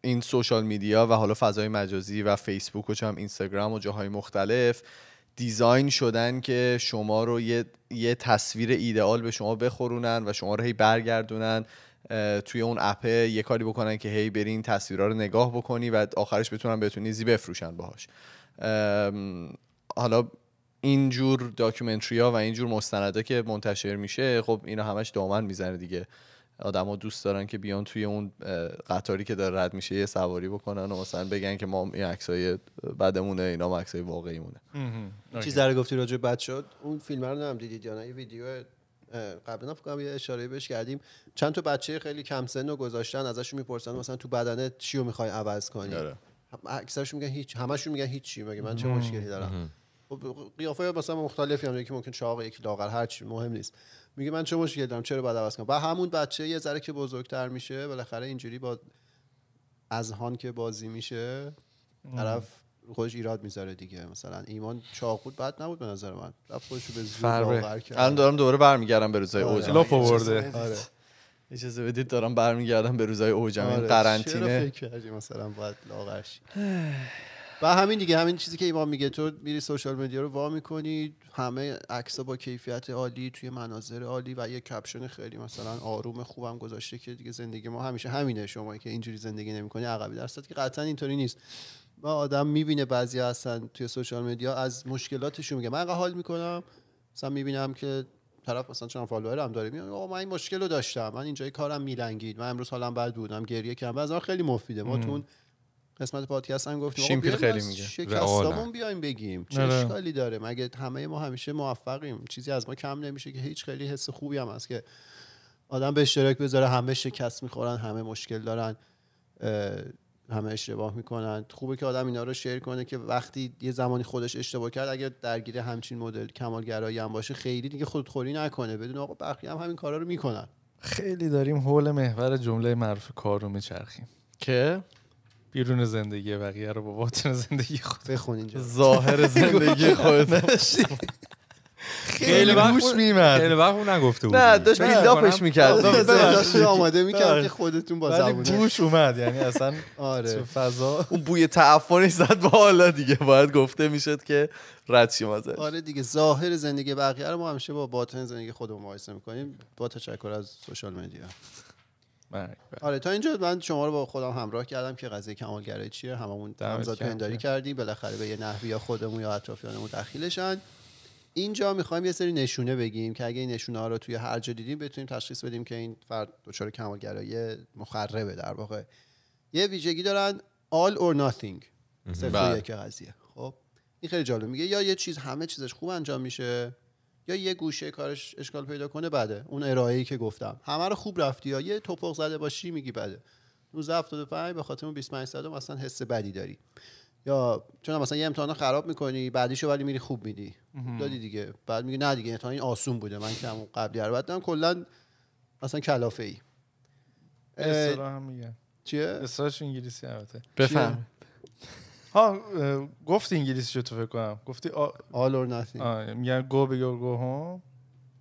این سوشال میدیا و حالا فضای مجازی و فیسبوک و چه هم اینستاگرام و جاهای مختلف دیزاین شدن که شما رو یه, تصویر ایدئال به شما بخورونن و شما رو هی برگردونن توی اون اپه یه کاری بکنن که هی برین تصویرها رو نگاه بکنی و آخرش بتونن بتونی زی بفروشن باهاش حالا اینجور داکیومنتری ها و اینجور مستنده که منتشر میشه خب اینا همش دامن میزنه دیگه آدما دوست دارن که بیان توی اون قطاری که داره رد میشه یه سواری بکنن و مثلا بگن که ما این عکسای بدمونه اینا عکسای واقعیمونه. چیز در گفتی راجع بد شد اون فیلم رو هم دیدید یا نه ویدیو قبلا فکر کنم یه اشاره بهش کردیم چند تا بچه خیلی کم سن رو گذاشتن ازشون میپرسن مثلا تو بدنت چی رو میخوای عوض کنی آره. اکثرشون میگن هیچ همشون میگن چی مگه من چه مشکلی دارم خب، قیافه مثلا مختلفی هم یکی ممکن چاق یکی لاغر هر چی مهم نیست میگه من چه مشکل دارم چرا باید عوض کنم و همون بچه یه ذره که بزرگتر میشه بالاخره اینجوری با ازهان که بازی میشه طرف خودش ایراد میذاره دیگه مثلا ایمان چاقود بد نبود به نظر من رفت خودش به زور کرد الان دارم دوباره برمیگردم به روزای آره. اوج لاف آورده آره اجازه بدید دارم برمیگردم به روزای اوجم این آره. قرنطینه فکر کردی مثلا باید لاغرشی و همین دیگه همین چیزی که ایمان میگه تو میری سوشال مدیا رو وا میکنی همه عکس با کیفیت عالی توی مناظر عالی و یه کپشن خیلی مثلا آروم خوبم گذاشته که دیگه زندگی ما همیشه همینه شما که اینجوری زندگی نمیکنی عقبی درصد که قطعا اینطوری نیست و آدم میبینه بعضی هستن توی سوشال مدیا از مشکلاتشون میگه من حال میکنم مثلا میبینم که طرف مثلا چند فالوور هم داره میگه من این مشکل رو داشتم من اینجای کارم میلنگید من امروز حالم بد بودم گریه کردم از خیلی مفیده ما قسمت پادکست هم گفتیم خیلی میگه شکستامون بیایم بگیم چه آره. اشکالی داره مگه همه ما همیشه موفقیم چیزی از ما کم نمیشه که هیچ خیلی حس خوبی هم هست که آدم به اشتراک بذاره همه شکست میخورن همه مشکل دارن همه اشتباه میکنن خوبه که آدم اینا رو شیر کنه که وقتی یه زمانی خودش اشتباه کرد اگر درگیر همچین مدل کمالگرایی هم باشه خیلی دیگه خودخوری نکنه بدون آقا بقیه هم همین کارا رو میکنن خیلی داریم حول محور جمله معروف کار رو میچرخیم که بیرون زندگی بقیه رو با باطن زندگی خود بخون اینجا ظاهر زندگی خود خیلی وقت میمد خیلی وقت اون نگفته بود نه داشت بیلداپش بله میکرد بله. بله. داشت آماده میکرد که خودتون با زبون بوش اومد یعنی اصلا آره فضا اون بوی تعفنی زد با حالا دیگه باید گفته میشد که رد شیم ازش آره دیگه ظاهر زندگی بقیه رو ما همیشه با باطن زندگی خودمون مقایسه میکنیم با تشکر از سوشال مدیا بله، بله. آره تا اینجا من شما رو با خودم همراه کردم که قضیه کمالگرایی چیه هممون همزاد پنداری کردیم بالاخره به یه نحوی یا خودمون یا اطرافیانمون دخیلشن اینجا میخوایم یه سری نشونه بگیم که اگه این نشونه ها رو توی هر جا دیدیم بتونیم تشخیص بدیم که این فرد دچار کمالگرایی مخربه در واقع یه ویژگی دارن all or nothing صفر بله. یک قضیه خب این خیلی جالب میگه یا یه چیز همه چیزش خوب انجام میشه یا یه گوشه کارش اشکال پیدا کنه بده اون ارائه ای که گفتم همه رو خوب رفتی یا یه توپق زده باشی میگی بده 1975 به خاطر اون 25 صدم اصلا حس بدی داری یا چون مثلا یه امتحان خراب میکنی بعدیشو ولی میری خوب میدی دادی دیگه بعد میگه نه دیگه امتحان این آسون بوده من که همون قبلی البته کلا اصلا کلافه ای هم میگه. چیه؟ انگلیسی البته بفهم ها گفتی انگلیسی شو تو فکر کنم گفتی all or nothing میگن go big or go home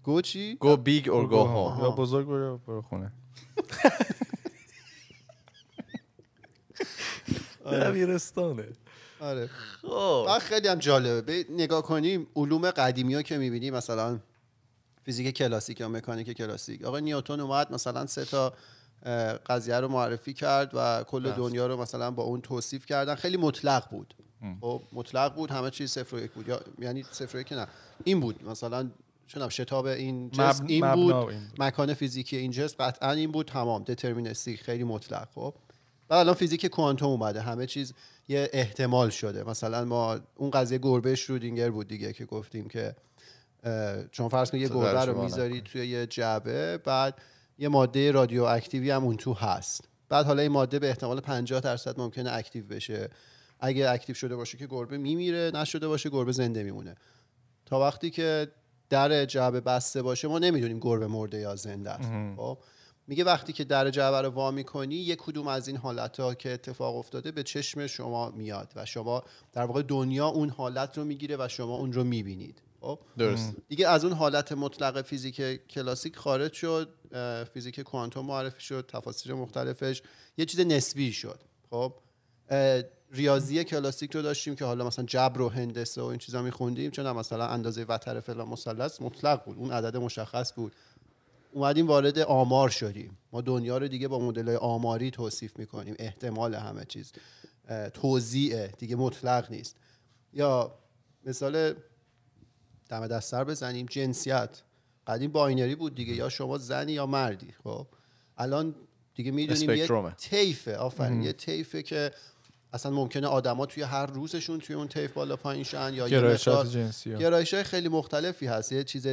go چی go big or go home یا بزرگ برو برو خونه دبیرستانه آره خب خیلی هم جالبه نگاه کنیم علوم قدیمی ها که میبینی مثلا فیزیک کلاسیک یا مکانیک کلاسیک آقا نیوتن اومد مثلا سه تا قضیه رو معرفی کرد و کل دنیا رو مثلا با اون توصیف کردن خیلی مطلق بود خب مطلق بود همه چیز صفر و یک بود یعنی صفر و یک نه این بود مثلا چناب شتاب این جسم، این, بود. مکان فیزیکی این جس قطعا این بود تمام دترمینستی خیلی مطلق خب بعد الان فیزیک کوانتوم اومده همه چیز یه احتمال شده مثلا ما اون قضیه گربه شرودینگر بود دیگه که گفتیم که چون فرض یه گربه رو میذاری توی یه جعبه بعد یه ماده رادیو اکتیوی هم اون تو هست بعد حالا این ماده به احتمال 50 درصد ممکنه اکتیو بشه اگه اکتیو شده باشه که گربه میمیره نشده باشه گربه زنده میمونه تا وقتی که در جعبه بسته باشه ما نمیدونیم گربه مرده یا زنده است خب؟ میگه وقتی که در جعبه رو وا میکنی یک کدوم از این حالت ها که اتفاق افتاده به چشم شما میاد و شما در واقع دنیا اون حالت رو میگیره و شما اون رو میبینید خب؟ درست دیگه از اون حالت مطلق فیزیک کلاسیک خارج شد فیزیک کوانتوم معرفی شد تفاسیر مختلفش یه چیز نسبی شد خب ریاضی کلاسیک رو داشتیم که حالا مثلا جبر و هندسه و این چیزا میخوندیم چون مثلا اندازه وتر فلان مثلث مطلق بود اون عدد مشخص بود اومدیم وارد آمار شدیم ما دنیا رو دیگه با مدل آماری توصیف میکنیم احتمال همه چیز توزیع دیگه مطلق نیست یا مثال دم سر بزنیم جنسیت قدیم باینری بود دیگه یا شما زنی یا مردی خب الان دیگه میدونیم یه تیفه آفرین یه طیفه که اصلا ممکنه آدما توی هر روزشون توی اون طیف بالا پایین شن یا های خیلی مختلفی هست یه چیز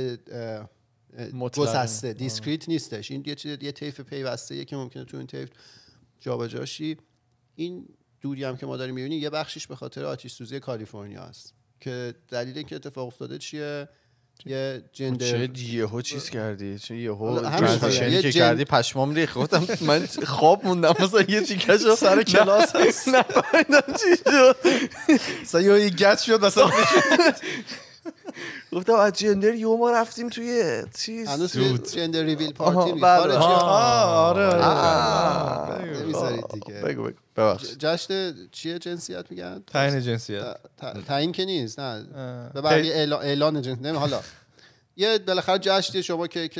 گسسته آره. دیسکریت نیستش این یه چیز یه طیف پیوسته که ممکنه توی اون طیف جابجاشی این دوری هم که ما داریم میبینیم یه بخشش به خاطر آتش سوزی کالیفرنیا است که دلیل که اتفاق افتاده چیه یه جندر چه یهو چیز کردی چه یهو ترانزیشنی که کردی پشمام ریخ گفتم من خواب موندم مثلا یه چیکش سر کلاس هست نه چی شد مثلا یه گچ شد مثلا گفتم از جندر یو ما رفتیم توی چیز هنوز جندر ریویل پارتی بود بله. آره آره دیگه بگو بگو ببخش جشن چیه جنسیت میگن تعیین جنسیت تعیین که نیست نه به اعلان جنسیت نمی حالا یه بالاخره جشنی شما که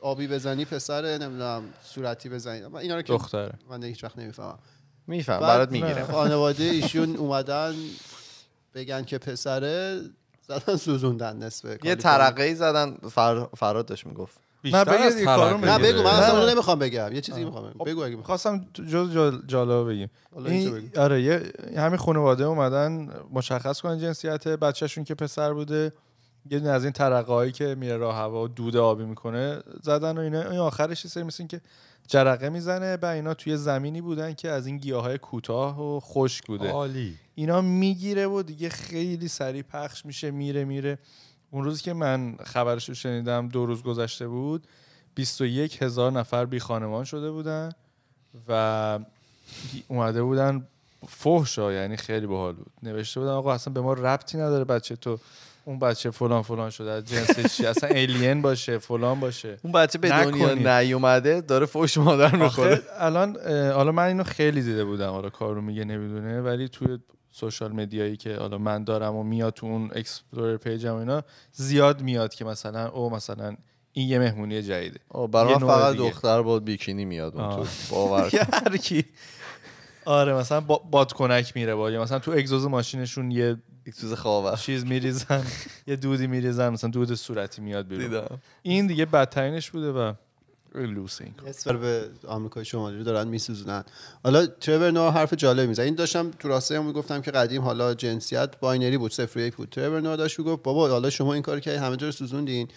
آبی بزنی پسره نمیدونم صورتی بزنی اینا رو که من هیچ وقت نمیفهمم میفهم برات میگیرم خانواده ایشون اومدن بگن که پسره زدن سوزوندن نصف یه ترقه ای زدن فر... داشت میگفت بیشتر من از نه بگو من اصلا نمیخوام بگم یه چیزی میخوام بگم خب، بگو اگه خواستم جز جالا بگیم این... آره یه همین خانواده اومدن مشخص کنن جنسیت بچهشون که پسر بوده یه دونه از این ترقه که میره راه هوا و دود آبی میکنه زدن و اینا این آخرش سری مثل که جرقه میزنه و اینا توی زمینی بودن که از این گیاه های کوتاه و خشک بوده عالی اینا میگیره و دیگه خیلی سریع پخش میشه میره میره اون روزی که من خبرش رو شنیدم دو روز گذشته بود 21 هزار نفر بی خانمان شده بودن و اومده بودن فحشا یعنی خیلی باحال بود نوشته بودن آقا اصلا به ما ربطی نداره بچه تو اون بچه فلان فلان شده جنسش چی اصلا الین باشه فلان باشه اون بچه به دنیا نیومده داره فوش مادر میخوره الان حالا من اینو خیلی دیده بودم حالا کارو میگه نمیدونه ولی توی سوشال مدیایی که حالا من دارم و میاد تو اون اکسپلور پیجم و اینا زیاد میاد که مثلا او مثلا این یه مهمونی جدیده برای من فقط دختر با بیکینی میاد اون باور هر کی آره مثلا بادکنک میره با مثلا تو اگزوز ماشینشون یه اگزوز خواهر چیز میریزن یه دودی میریزن مثلا دود صورتی میاد بیرون این دیگه بدترینش بوده و لوس به آمریکای شمالی رو دارن میسوزونن حالا ترور نو حرف جالب میزنه این داشتم تو راسته میگفتم که قدیم حالا جنسیت باینری بود صفر بود ترور نو داشت میگفت بابا حالا شما این کار که همه جا رو سوزوندین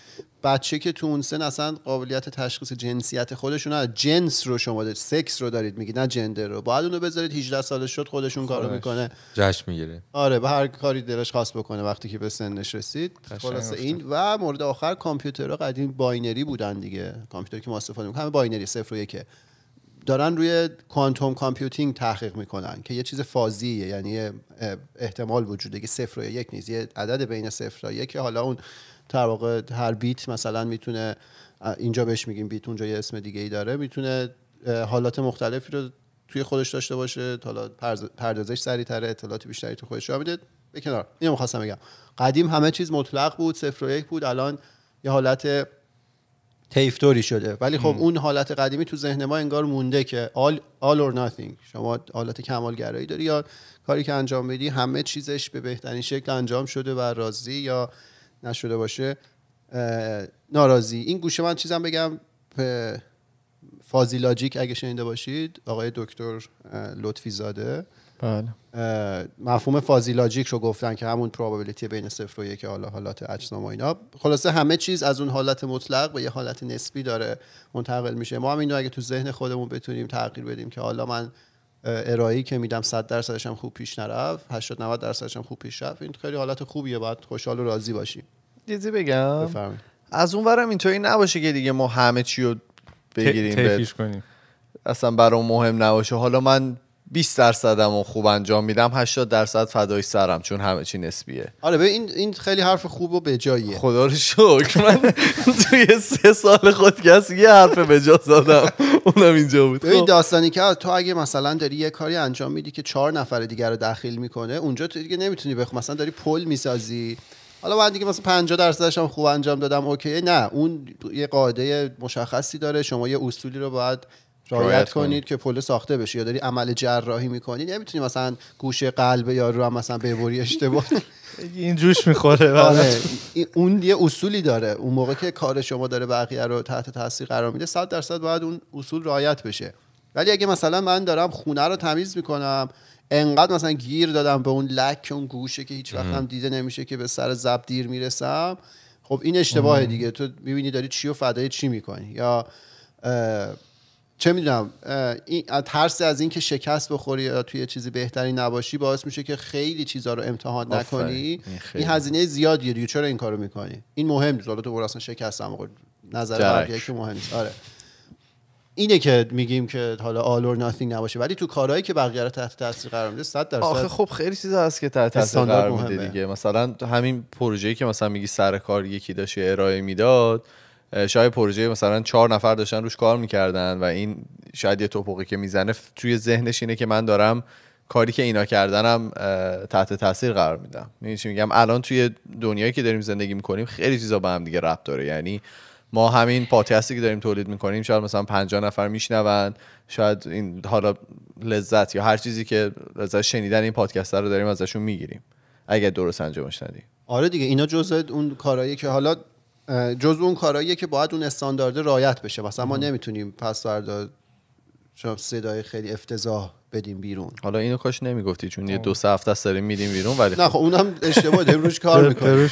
بچه که تو اون سن اصلا قابلیت تشخیص جنسیت خودشون نه جنس رو شما دارید سکس رو دارید میگید نه جندر رو باید اونو بذارید 18 سالش شد خودشون کارو میکنه جشن میگیره آره به هر کاری دلش خاص بکنه وقتی که به سنش رسید خلاص این و مورد آخر کامپیوترها قدیم باینری بودن دیگه کامپیوتر که ما استفاده میکنیم همه باینری صفر و یکه دارن روی کوانتوم کامپیوتینگ تحقیق میکنن که یه چیز فازیه یعنی احتمال وجوده که صفر و یک نیست یه عدد بین صفر و یک حالا اون در واقع هر بیت مثلا میتونه اینجا بهش میگیم بیت اونجا یه اسم دیگه ای داره میتونه حالات مختلفی رو توی خودش داشته باشه حالا پردازش سریعتر اطلاعات بیشتری تو خودش را میده به کنار اینو میخواستم بگم قدیم همه چیز مطلق بود صفر و یک بود الان یه حالت تیفتوری شده ولی خب اون حالت قدیمی تو ذهن ما انگار مونده که all or nothing شما حالت کمالگرایی داری یا کاری که انجام میدی همه چیزش به بهترین شکل انجام شده و راضی یا نشده باشه ناراضی این گوشه من چیزم بگم فازیلاجیک اگه شنیده باشید آقای دکتر لطفی زاده بله. مفهوم فازی لاجیک رو گفتن که همون پروبابیلیتی بین صفر و یک حالا حالات اجسام و اینا خلاصه همه چیز از اون حالت مطلق به یه حالت نسبی داره منتقل میشه ما هم اینو اگه تو ذهن خودمون بتونیم تغییر بدیم که حالا من ارائه‌ای که میدم 100 درصدش هم خوب پیش نرفت 80 90 درصدش هم خوب پیش رفت این خیلی حالت خوبیه بعد خوشحال و راضی باشیم دیزی بگم بفرمی. از اونورم اینطوری نباشه که دیگه ما همه چی رو بگیریم ت... کنیم اصلا برام مهم نباشه حالا من 20 درصدمو خوب انجام میدم 80 درصد فدای سرم چون همه چی نسبیه آره ببین این خیلی حرف خوب و به جاییه خدا رو شکر من توی سه سال خود یه حرف به جا زدم اونم اینجا بود این خب. داستانی که تو اگه مثلا داری یه کاری انجام میدی که چهار نفر دیگر رو دخیل میکنه اونجا تو دیگه نمیتونی بخو مثلا داری پل میسازی حالا من دیگه مثلا 50 درصدش هم خوب انجام دادم اوکی نه اون یه قاعده مشخصی داره شما یه اصولی رو باید رعایت کنید که پل ساخته بشه یا داری عمل جراحی میکنید یا میتونی مثلا گوشه قلب یا رو هم مثلا ببری اشتباه این جوش میخوره آره. بله. اون یه اصولی داره اون موقع که کار شما داره بقیه رو تحت تاثیر قرار میده 100 درصد باید اون اصول رعایت بشه ولی اگه مثلا من دارم خونه رو تمیز میکنم انقدر مثلا گیر دادم به اون لک اون گوشه که هیچ وقت هم دیده نمیشه که به سر زب دیر میرسم خب این اشتباه دیگه تو میبینی داری چی و فدای چی میکنی یا چه میدونم ترس از اینکه شکست بخوری یا توی چیزی بهتری نباشی باعث میشه که خیلی چیزها رو امتحان نکنی این, این هزینه زیادیه دیگه چرا این کارو میکنی این مهم نیست تو اصلا شکست هم نظر که مهم آره اینه که میگیم که حالا آل or nothing نباشه ولی تو کارهایی که بقیه رو تحت تاثیر قرار میده 100 درصد آخه خب خیلی چیزا هست که تحت تاثیر قرار میده دیگه مثلا همین پروژه‌ای که مثلا میگی سر کار یکی داشت ارائه میداد شاید پروژه مثلا چهار نفر داشتن روش کار میکردن و این شاید یه توپقی که میزنه توی ذهنش اینه که من دارم کاری که اینا کردنم تحت تاثیر قرار میدم میدونی چی میگم الان توی دنیایی که داریم زندگی میکنیم خیلی چیزا به هم دیگه ربط داره یعنی ما همین پادکستی که داریم تولید میکنیم شاید مثلا 50 نفر میشنوند شاید این حالا لذت یا هر چیزی که لذت شنیدن این پادکست رو داریم ازشون میگیریم اگر درست انجامش ندیم آره دیگه اینا جزء اون کارهایی که حالا جز اون کارهاییه که باید اون استاندارد رایت بشه مثلا ما نمیتونیم پس فردا صدای خیلی افتضاح بدیم بیرون حالا اینو کاش نمیگفتی چون یه دو سه هفته است داریم میدیم بیرون ولی نه خب, خب. اونم اشتباه روش کار میکنه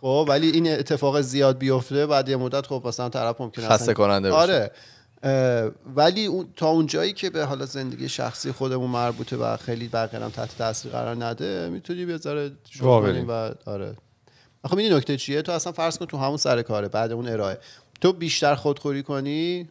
خب ولی این اتفاق زیاد بیفته بعد یه مدت خب مثلا طرف ممکنه خسته کننده بشه آره ولی اون تا اون که به حالا زندگی شخصی خودمون مربوطه و خیلی بقیرم تحت تاثیر قرار نده میتونی بذاره و آره آخه میدونی نکته چیه تو اصلا فرض کن تو همون سر کاره بعد اون ارائه تو بیشتر خودخوری کنی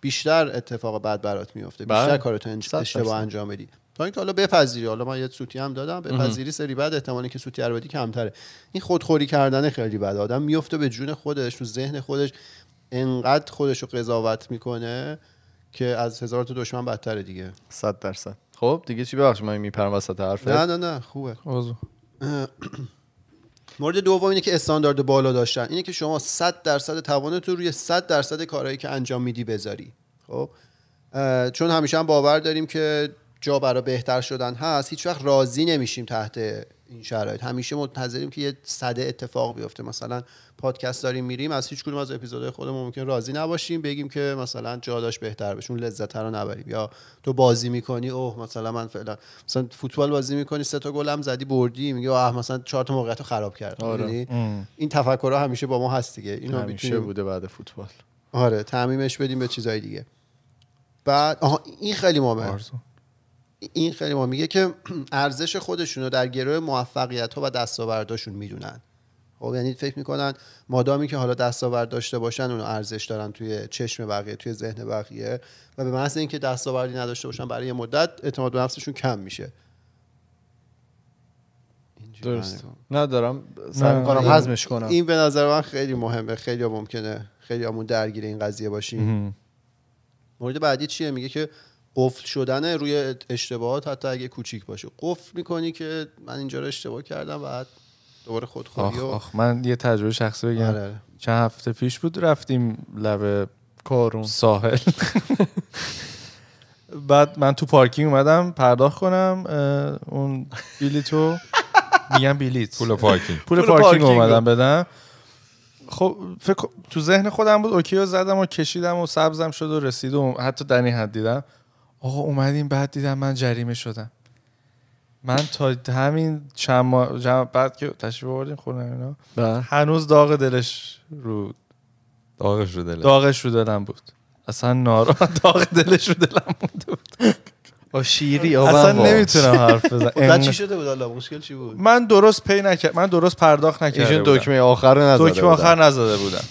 بیشتر اتفاق بد برات میفته بله. بیشتر کارتو اشتباه انجام بدی تا اینکه حالا بپذیری حالا من یه سوتی هم دادم بپذیری سری بعد احتمالی که سوتی رو بدی کمتره این خودخوری کردن خیلی بد آدم میفته به جون خودش تو ذهن خودش انقدر خودش رو قضاوت میکنه که از هزار تا دشمن بدتره دیگه صد درصد خب دیگه چی ببخش من میپرم وسط حرفه نه نه نه خوبه مورد دوم اینه که استاندارد بالا داشتن اینه که شما 100 درصد توانت رو روی 100 درصد کارهایی که انجام میدی بذاری خب چون همیشه هم باور داریم که جا برای بهتر شدن هست هیچ وقت راضی نمیشیم تحت این شرایط همیشه منتظریم که یه صده اتفاق بیفته مثلا پادکست داریم میریم از هیچ کدوم از اپیزودهای خودمون ممکن راضی نباشیم بگیم که مثلا جاداش بهتر بشون لذت رو نبریم یا تو بازی میکنی اوه مثلا من فعلا مثلا فوتبال بازی میکنی سه تا گلم زدی بردی میگه اوه مثلا چهار تا موقعیت رو خراب کرد آره. یعنی این تفکرها همیشه با ما هست دیگه اینو همیشه بوده بعد فوتبال آره تعمیمش بدیم به چیزای دیگه بعد این خیلی مهمه این خیلی ما میگه که ارزش خودشون رو در گروه موفقیت ها و دستاورداشون میدونن خب یعنی فکر میکنن مادامی که حالا دستاورد داشته باشن اونو ارزش دارن توی چشم بقیه توی ذهن بقیه و به محض اینکه دستاوردی نداشته باشن برای یه مدت اعتماد به نفسشون کم میشه درست آره. ندارم سعی کنم هضمش کنم این به نظر من خیلی مهمه خیلی ممکنه خیلی همون درگیر این قضیه باشیم مورد بعدی چیه میگه که قفل شدن روی اشتباهات حتی اگه کوچیک باشه قفل میکنی که من اینجا رو اشتباه کردم بعد دوباره خود آخ, من یه تجربه شخصی بگم آره،, آره. چند هفته پیش بود رفتیم لب کارون ساحل بعد من تو پارکینگ اومدم پرداخت کنم اون بیلیتو میگم بیلیت پول پارکینگ پول پارکینگ اومدم بدم خب فکر تو ذهن خودم بود اوکی زدم و کشیدم و سبزم شد و رسید حتی دنی این حد دیدم آقا اومدیم بعد دیدم من جریمه شدم من تا همین چند ماه بعد که تشریف آوردیم خونه اینا بله. هنوز داغ دلش رو داغش رو دلم داغش رو دلم بود اصلا نارا داغ دلش رو دلم بود با شیری اصلا نمیتونم حرف بزنم بعد چی شده بود مشکل چی بود من درست پی نکردم من درست پرداخت نکردم ایشون دکمه آخر نزده دکمه آخر نزده بودم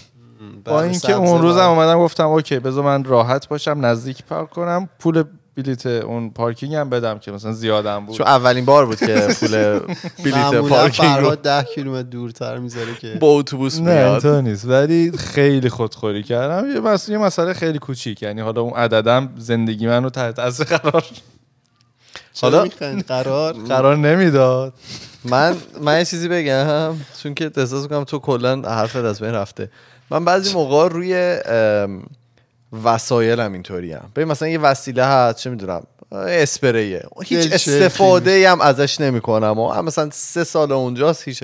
با اینکه اون روزم اومدم گفتم اوکی بذار من راحت باشم نزدیک پارک کنم پول بلیت اون پارکینگ هم بدم که مثلا زیادم بود چون اولین بار بود که پول بلیت پارکینگ رو 10 کیلومتر دورتر میذاره که با اتوبوس میاد نه نیست ولی خیلی خودخوری کردم یه مسئله یه مسئله خیلی کوچیک یعنی حالا اون عددم زندگی من رو تحت از قرار حالا قرار قرار نمیداد من من یه چیزی بگم چون که احساس کنم تو کلا حرف از بین رفته من بعضی موقع روی وسایل هم اینطوری هم ببین مثلا یه وسیله هست چه میدونم اسپریه هیچ استفاده هم ازش نمیکنم و مثلا سه سال اونجاست هیچ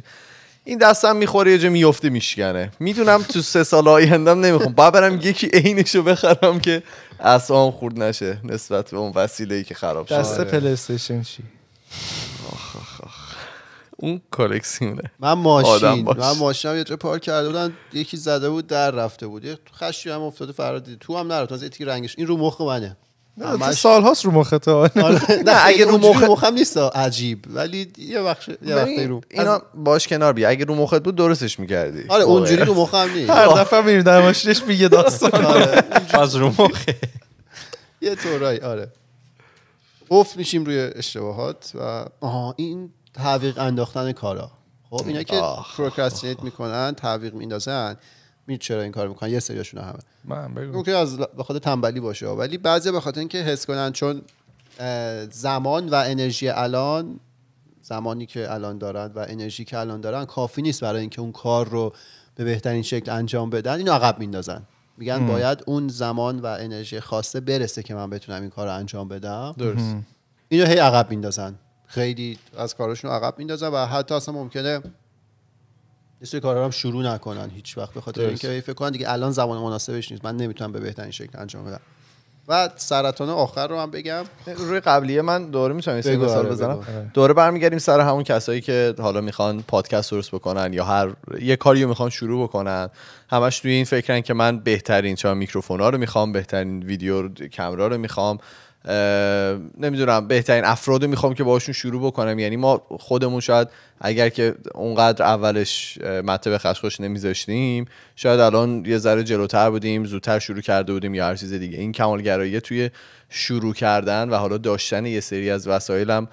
این دستم میخوره یه جا میفته میشکنه میدونم تو سه سال آیندم نمیخوام با برم یکی رو بخرم که اصلا خورد نشه نسبت به اون وسیله ای که خراب شده دست آره. پلی چی اون کالکسیونه من ماشین من ماشینم یه جا پارک کرده بودن یکی زده بود در رفته بود یه خشی هم افتاده فرادی تو هم نرفت از رنگش این رو مخ منه همش... سال هاست رو مخه تو آره. نه اگه رو مخ مخم نیست عجیب ولی یه بخش یه وقتی رو اینا باش کنار بیا اگه رو مخت بود درستش میکردی آره اونجوری رو مخم نیست هر دفعه میریم در ماشینش میگه داستان آره. از رو مخه یه طورایی آره افت میشیم روی اشتباهات و آها این تعویق انداختن کارا خب اینا که پروکراستینیت میکنن تعویق میندازن می چرا این کار میکنن یه سریاشون همه من ممکن از تنبلی باشه ولی بعضی به خاطر اینکه حس کنن چون زمان و انرژی الان زمانی که الان دارن و انرژی که الان دارن کافی نیست برای اینکه اون کار رو به بهترین شکل انجام بدن اینو عقب میندازن میگن باید اون زمان و انرژی خاصه برسه که من بتونم این کار رو انجام بدم درست اینو هی عقب میندازن خیلی از کارشون عقب میندازن و حتی اصلا ممکنه یه سری رو هم شروع نکنن هیچ وقت به خاطر اینکه فکر کنن دیگه الان زمان مناسبش نیست من نمیتونم به بهترین شکل انجام بدم و سرطان آخر رو هم بگم روی قبلیه من دوره میتونم یه سال آره، بزنم آره. دوره برمیگردیم سر همون کسایی که حالا میخوان پادکست درست بکنن یا هر یه کاری میخوان شروع بکنن همش توی این فکرن که من بهترین چه میکروفونا رو میخوام بهترین ویدیو کمرا رو میخوام نمیدونم بهترین افرادو میخوام که باهاشون شروع بکنم یعنی ما خودمون شاید اگر که اونقدر اولش مطب به نمیذاشتیم شاید الان یه ذره جلوتر بودیم زودتر شروع کرده بودیم یا هر چیز دیگه این کمالگرایی توی شروع کردن و حالا داشتن یه سری از وسایلم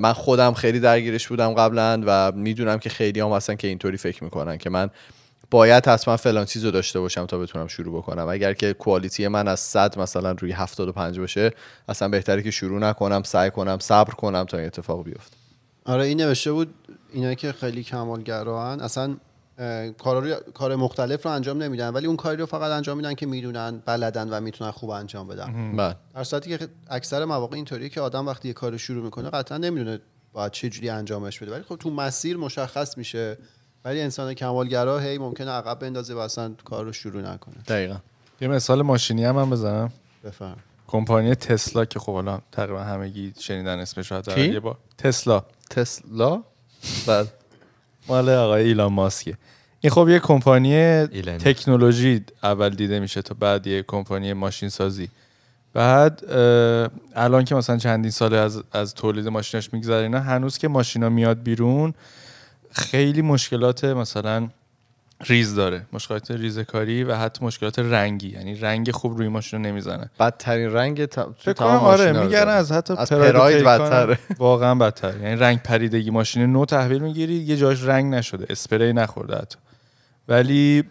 من خودم خیلی درگیرش بودم قبلا و میدونم که خیلی هم اصلا که اینطوری فکر میکنن که من باید حتما فلان چیز رو داشته باشم تا بتونم شروع بکنم اگر که کوالیتی من از 100 مثلا روی 75 باشه اصلا بهتره که شروع نکنم سعی کنم صبر کنم تا این اتفاق بیفت. آره این نوشته بود اینا که خیلی کمالگراهن اصلا کار, کار مختلف رو انجام نمیدن ولی اون کاری رو فقط انجام میدن که میدونن بلدن و میتونن خوب انجام بدن بله. در صورتی که اکثر مواقع اینطوریه که آدم وقتی یه کار شروع میکنه قطعا نمیدونه باید چه جوری انجامش بده ولی خب تو مسیر مشخص میشه ولی انسان کمالگرا هی ممکنه عقب بندازه و اصلا کار رو شروع نکنه دقیقا یه مثال ماشینی هم, هم بزنم بفهم کمپانی تسلا که خب الان تقریبا همه همگی شنیدن اسمش رو یه با تسلا تسلا بله مال آقای ایلان ماسکه این خب یه کمپانی تکنولوژی اول دیده میشه تا بعد یه کمپانی ماشین سازی بعد الان که مثلا چندین سال از, از تولید ماشیناش میگذره اینا هنوز که ماشینا میاد بیرون خیلی مشکلات مثلا ریز داره مشکلات ریزکاری و حتی مشکلات رنگی یعنی رنگ خوب روی ماشین رو نمیزنه بدترین رنگ تا تو تمام آره میگن از حتی از پراید بدتره واقعا بدتر یعنی رنگ پریدگی ماشین نو تحویل میگیری یه جاش رنگ نشده اسپری نخورده حتی ولی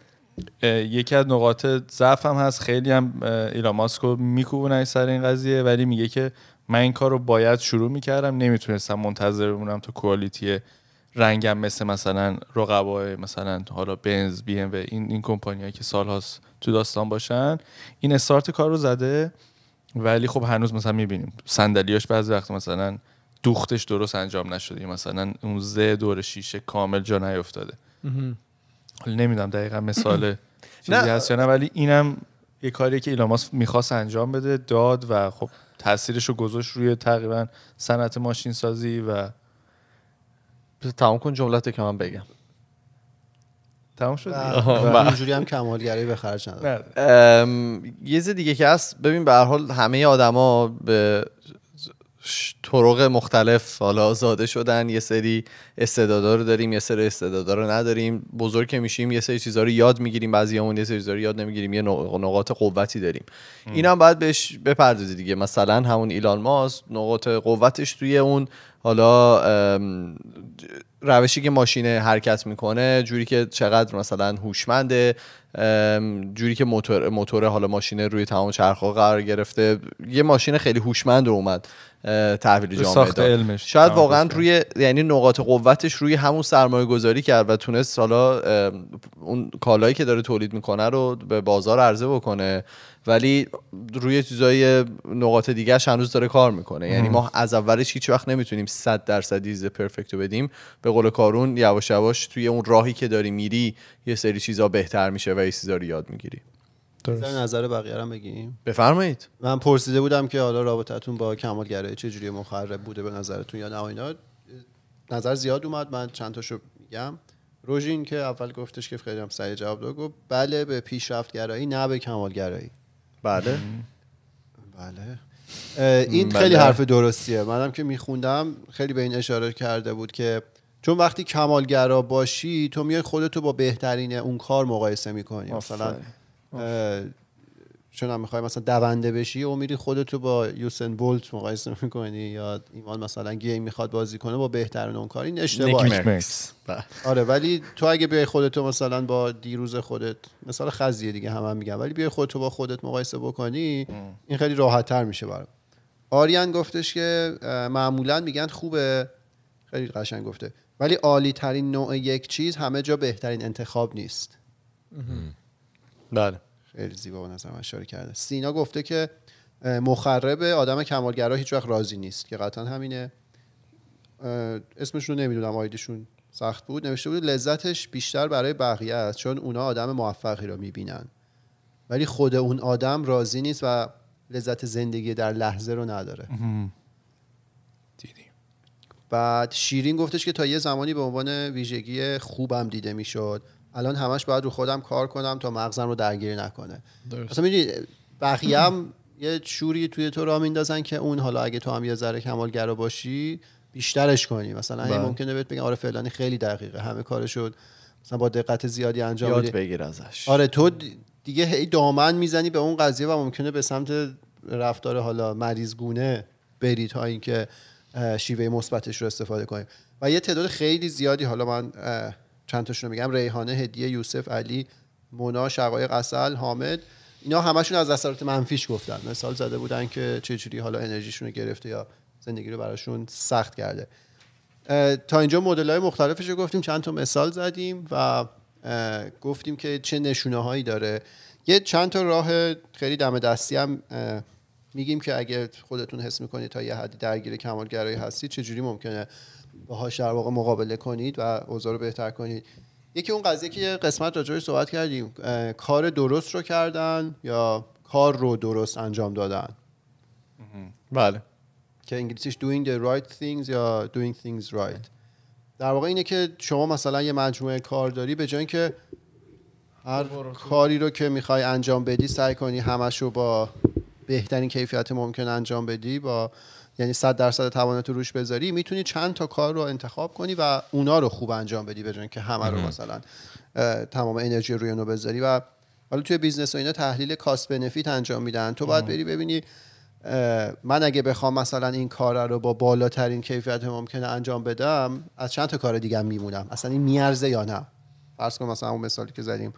یکی از نقاط ضعف هم هست خیلی هم ایلان ماسکو میکوبونه سر این قضیه ولی میگه که من این کار رو باید شروع میکردم نمیتونستم منتظر بمونم تا کوالیتی رنگم مثل مثلا رقبای مثلا حالا بنز بی ام و این این کمپانیایی که سالهاست تو داستان باشن این استارت کار رو زده ولی خب هنوز مثلا میبینیم صندلیاش بعضی وقت مثلا دوختش درست انجام نشده مثلا اون ز دور شیشه کامل جا نیفتاده نمیدونم دقیقا مثال چیزی هست یا نه ولی اینم یه کاریه که ایلاماس میخواست انجام بده داد و خب تاثیرش رو گذاشت روی تقریبا صنعت ماشین سازی و تمام کن جملت که من بگم تمام شد بله. بله. اینجوری هم کمالگرایی به خرج بله. یه چیز دیگه که هست ببین به هر حال همه آدما به طرق مختلف حالا زاده شدن یه سری استعدادا رو داریم یه سری استعدادا رو نداریم بزرگ که میشیم یه سری چیزا رو یاد میگیریم بعضیامون یه سری چیزا رو یاد نمیگیریم یه نقاط قوتی داریم هم باید بهش بپردازی دیگه مثلا همون ایلان ماسک نقاط قوتش توی اون حالا روشی که ماشین حرکت میکنه جوری که چقدر مثلا هوشمنده جوری که موتور موتور حالا ماشین روی تمام چرخها قرار گرفته یه ماشین خیلی هوشمند اومد تحویل جامعه علمش. شاید واقعا روی یعنی نقاط قوتش روی همون سرمایه گذاری کرد و تونست حالا اون کالایی که داره تولید میکنه رو به بازار عرضه بکنه ولی روی چیزای نقاط دیگه هنوز داره کار میکنه یعنی ما از اولش هیچ وقت نمیتونیم 100 درصد ایز پرفکت بدیم به قول کارون یواش یواش توی اون راهی که داری میری یه سری چیزا بهتر میشه و یه چیزا یاد میگیری درست. نظر بقیه هم بگیم بفرمایید من پرسیده بودم که حالا رابطتون با کمالگرایی جوری مخرب بوده به نظرتون یا نه نظر زیاد اومد من چند تاشو میگم روژین که اول گفتش که خیلی هم جواب داد گفت بله به پیشرفت گرایی نه به کمال گرایی بله بله این بله. خیلی حرف درستیه منم که میخوندم خیلی به این اشاره کرده بود که چون وقتی کمالگرا باشی تو میای خودتو با بهترین اون کار مقایسه میکنی مثلا چون میخوای مثلا دونده بشی و میری خودتو با یوسن بولت مقایسه میکنی یا ایمان مثلا گیم میخواد بازی کنه با بهترین اونکار این اشتباهه بله. آره ولی تو اگه بیای خودتو مثلا با دیروز خودت مثلا خزیه دیگه همه هم میگن ولی بیای خودتو با خودت مقایسه بکنی این خیلی راحت تر میشه برام آریان گفتش که معمولا میگن خوبه خیلی قشنگ گفته ولی عالی ترین نوع یک چیز همه جا بهترین انتخاب نیست بله خیلی زیبا به نظر من اشاره کرده سینا گفته که مخرب آدم کمالگرا هیچ وقت راضی نیست که قطعا همینه اسمش رو نمیدونم آیدشون سخت بود نوشته بود لذتش بیشتر برای بقیه است چون اونا آدم موفقی رو میبینن ولی خود اون آدم راضی نیست و لذت زندگی در لحظه رو نداره بعد شیرین گفتش که تا یه زمانی به عنوان ویژگی خوبم دیده میشد الان همش باید رو خودم کار کنم تا مغزم رو درگیری نکنه درست. اصلا میدونی بقیه هم یه شوری توی تو را میندازن که اون حالا اگه تو هم یه ذره کمالگرا باشی بیشترش کنی مثلا هی بله. ممکنه بهت بگن آره فلانی خیلی دقیقه همه شد مثلا با دقت زیادی انجام یاد بگیر ازش آره تو دیگه هی دامن میزنی به اون قضیه و ممکنه به سمت رفتار حالا مریضگونه بری تا اینکه شیوه مثبتش رو استفاده کنیم و یه تعداد خیلی زیادی حالا من چند تاشون میگم ریحانه هدیه یوسف علی مونا شقایق اصل حامد اینا همشون از اثرات منفیش گفتن مثال زده بودن که چجوری حالا انرژیشون رو گرفته یا زندگی رو براشون سخت کرده تا اینجا مدل های مختلفش رو گفتیم چند تا مثال زدیم و گفتیم که چه نشونه هایی داره یه چند تا راه خیلی دم دستی هم میگیم که اگه خودتون حس میکنید تا یه حدی درگیر کمالگرایی هستید چجوری ممکنه باهاش در واقع مقابله کنید و اوضاع رو بهتر کنید یکی اون قضیه که قسمت راجعش صحبت کردیم کار درست رو کردن یا کار رو درست انجام دادن بله که انگلیسیش doing the right things یا doing things right در واقع اینه که شما مثلا یه مجموعه کار داری به جای اینکه هر کاری رو که میخوای انجام بدی سعی کنی همش رو با بهترین کیفیت ممکن انجام بدی با یعنی 100 درصد توانت روش بذاری میتونی چند تا کار رو انتخاب کنی و اونا رو خوب انجام بدی بجون که همه رو مثلا تمام انرژی روی اونو بذاری و حالا توی بیزنس و اینا تحلیل کاست بنفیت انجام میدن تو باید بری ببینی من اگه بخوام مثلا این کار رو با بالاترین کیفیت ممکنه انجام بدم از چند تا کار دیگه میمونم اصلا این میارزه یا نه فرض کن مثلا اون مثالی که زدیم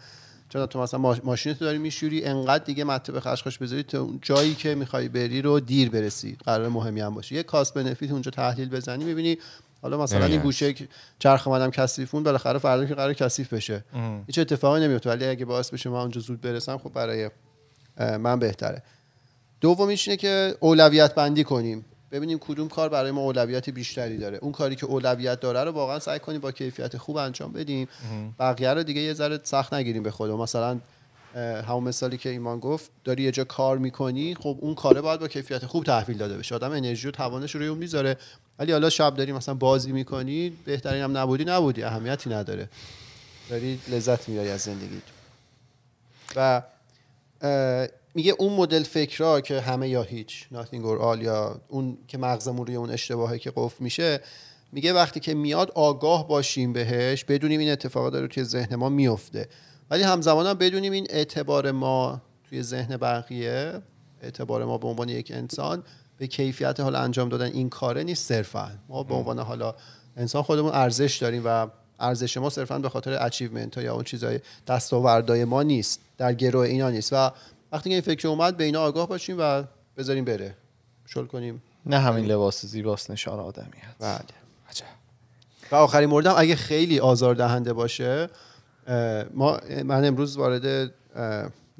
چون تو مثلا ماشین داری میشوری انقدر دیگه مته به خشخاش بذاری تو جایی که میخوای بری رو دیر برسی قرار مهمی هم باشه یه کاست بنفیت اونجا تحلیل بزنی میبینی حالا مثلا این گوشه چرخ مدام کثیفون بالاخره فردا که قرار کثیف بشه هیچ اتفاقی نمیفته ولی اگه باعث بشه من اونجا زود برسم خب برای من بهتره دومیش اینه که اولویت بندی کنیم ببینیم کدوم کار برای ما اولویت بیشتری داره اون کاری که اولویت داره رو واقعا سعی کنیم با کیفیت خوب انجام بدیم بقیه رو دیگه یه ذره سخت نگیریم به و مثلا همون مثالی که ایمان گفت داری یه جا کار میکنی خب اون کاره باید با کیفیت خوب تحویل داده بشه آدم انرژی و توانش روی اون میذاره ولی حالا شب داری مثلا بازی میکنی بهترین هم نبودی نبودی اهمیتی نداره داری لذت میاری از زندگی و میگه اون مدل فکرها که همه یا هیچ ناتینگ آل یا اون که مغزمون روی اون اشتباهی که قفل میشه میگه وقتی که میاد آگاه باشیم بهش بدونیم این اتفاق داره توی ذهن ما میفته ولی همزمان هم بدونیم این اعتبار ما توی ذهن بقیه اعتبار ما به عنوان یک انسان به کیفیت حال انجام دادن این کاره نیست صرفا ما به عنوان حالا انسان خودمون ارزش داریم و ارزش ما صرفا به خاطر اچیومنت ها یا اون چیزای دستاوردهای ما نیست در گروه اینا نیست و وقتی این فکر اومد به اینا آگاه باشیم و بذاریم بره شل کنیم نه همین لباس زیباست نشان هست بله و آخرین موردم اگه خیلی آزار دهنده باشه ما من امروز وارد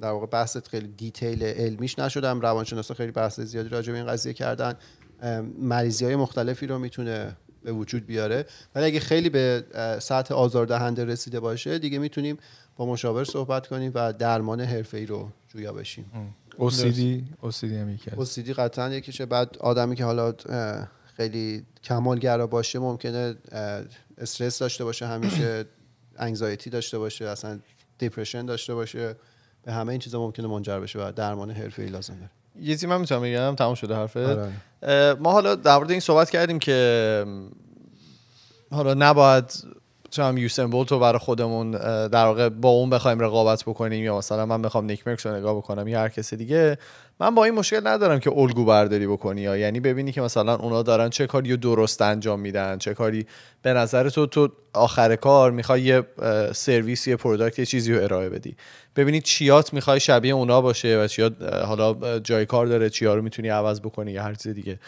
در واقع بحث خیلی دیتیل علمیش نشدم روانشناسا خیلی بحث زیادی راجع به این قضیه کردن مریضی های مختلفی رو میتونه به وجود بیاره ولی اگه خیلی به سطح آزاردهنده رسیده باشه دیگه میتونیم با مشاور صحبت کنیم و درمان ای رو جویا بشیم سی اوسیدی هم یکی قطعا یکیشه بعد آدمی که حالا خیلی کمالگرا باشه ممکنه استرس داشته باشه همیشه انگزایتی داشته باشه اصلا دیپرشن داشته باشه به همه این چیزا ممکنه منجر بشه و درمان حرفه‌ای لازم داره یه چیزی من میتونم بگم تمام شده حرفه آره، آره. ما حالا در مورد این صحبت کردیم که حالا نباید چم یوسن تو برای خودمون در واقع با اون بخوایم رقابت بکنیم یا مثلا من بخوام نیک مرکس رو نگاه بکنم یا هر کس دیگه من با این مشکل ندارم که الگو برداری بکنی یا یعنی ببینی که مثلا اونا دارن چه کاری رو درست انجام میدن چه کاری به نظر تو تو آخر کار میخوای یه سرویس یه پروداکت یه چیزی رو ارائه بدی ببینی چیات میخوای شبیه اونا باشه و چیات حالا جای کار داره چیا رو میتونی عوض بکنی یا هر چیز دیگه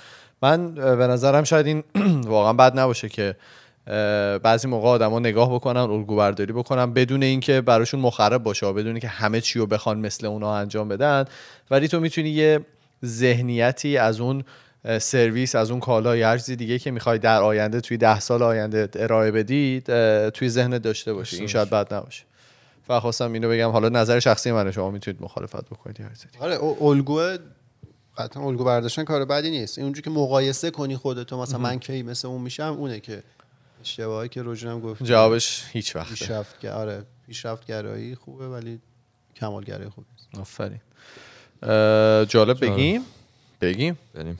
من به نظرم شاید این واقعا بد نباشه که بعضی موقع آدما نگاه بکنن الگو برداری بکنن بدون اینکه براشون مخرب باشه بدون اینکه همه چی رو بخوان مثل اونا انجام بدن ولی تو میتونی یه ذهنیتی از اون سرویس از اون کالا یا دیگه که میخوای در آینده توی ده سال آینده ارائه بدید توی ذهن داشته باشی این شاید بد نباشه و خواستم اینو بگم حالا نظر شخصی منه شما میتونید مخالفت بکنید آره الگو قطعا الگو برداشتن کار بدی نیست اونجوری که مقایسه کنی خودتو مثلا من کی مثل اون میشم اونه که اشتباهی که روژنم گفت جوابش هیچ وقت پیشرفت آره پیشرفت گرایی خوبه ولی کمال گرایی خوبه آفرین جالب بگیم بگیم بریم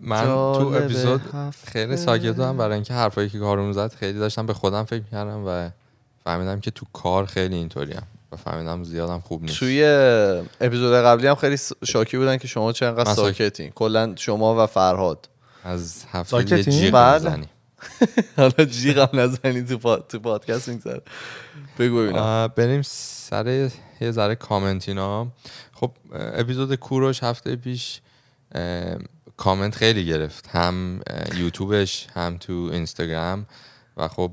من تو اپیزود خیلی ساکت بودم برای اینکه حرفایی که کارون زد خیلی داشتم به خودم فکر کردم و فهمیدم که تو کار خیلی هم و فهمیدم زیادم خوب نیست توی اپیزود قبلی هم خیلی شاکی بودن که شما انقدر ساکتین کلا شما و فرهاد از هفته یه حالا جیغ هم تو, تو پادکست بگو ببینم بریم سر یه ذره کامنت اینا خب اپیزود کوروش هفته پیش کامنت خیلی گرفت هم یوتیوبش هم تو اینستاگرام و خب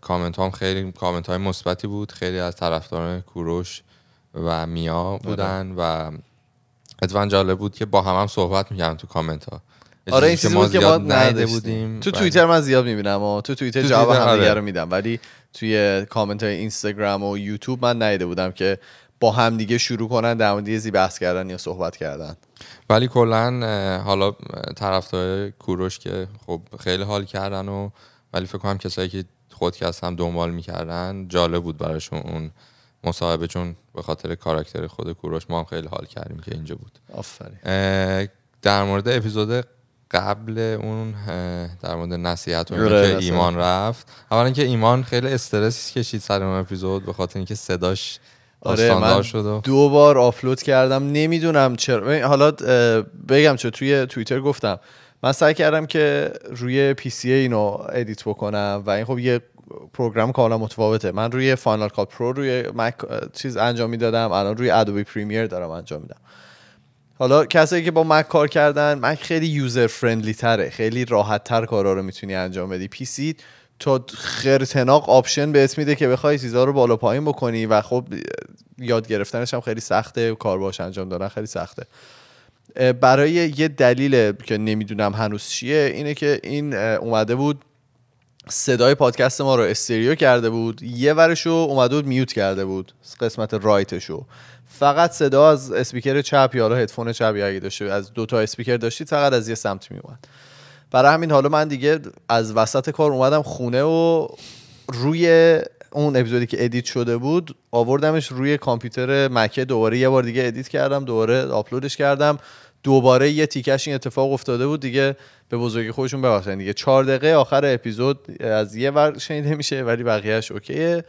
کامنت هم خیلی کامنت های مثبتی بود خیلی از طرفداران کوروش و میا آره. بودن و اتفاقا جالب بود که با هم هم صحبت میکردن تو کامنت ها آره این چیزی که ما نده بودیم تو بله. توییتر من زیاد میبینم و تو توییتر جواب هم دیگه آره. رو میدم ولی توی کامنت های اینستاگرام و یوتیوب من نیده بودم که با همدیگه شروع کنن در مورد یه بحث کردن یا صحبت کردن ولی کلا حالا طرفدار کوروش که خب خیلی حال کردن و ولی فکر کنم کسایی که که هم دنبال میکردن جالب بود براشون اون مصاحبه چون به خاطر کاراکتر خود کوروش ما هم خیلی حال کردیم که اینجا بود آفرین در مورد اپیزود قبل اون در مورد آره، نصیحت اون که ایمان رفت اولا که ایمان خیلی استرس کشید سر اون اپیزود به خاطر اینکه صداش آره من دو بار آپلود کردم نمیدونم چرا حالا بگم چه توی توییتر گفتم من سعی کردم که روی پی سی اینو ادیت بکنم و این خب یه پروگرام کاملا متفاوته من روی فاینال کات پرو روی مک چیز انجام میدادم الان روی ادوبی پریمیر دارم انجام میدم حالا کسایی که با مک کار کردن مک خیلی یوزر فرندلی تره خیلی راحت تر کارا رو میتونی انجام بدی پی سی تا خرتناق آپشن بهت میده که بخوای چیزا رو بالا پایین بکنی و خب یاد گرفتنش هم خیلی سخته کار باش انجام دادن خیلی سخته برای یه دلیل که نمیدونم هنوز چیه اینه که این اومده بود صدای پادکست ما رو استریو کرده بود یه ورشو اومده بود میوت کرده بود قسمت رایتشو فقط صدا از اسپیکر چپ یا هدفون چپ یا اگه داشته از دو تا اسپیکر داشتید فقط از یه سمت می اومد برای همین حالا من دیگه از وسط کار اومدم خونه و روی اون اپیزودی که ادیت شده بود آوردمش روی کامپیوتر مکه دوباره یه بار دیگه ادیت کردم دوباره آپلودش کردم دوباره یه تیکش این اتفاق افتاده بود دیگه به بزرگی خودشون ببخشن دیگه چهار دقیقه آخر اپیزود از یه ور شنیده میشه ولی بقیهش اوکیه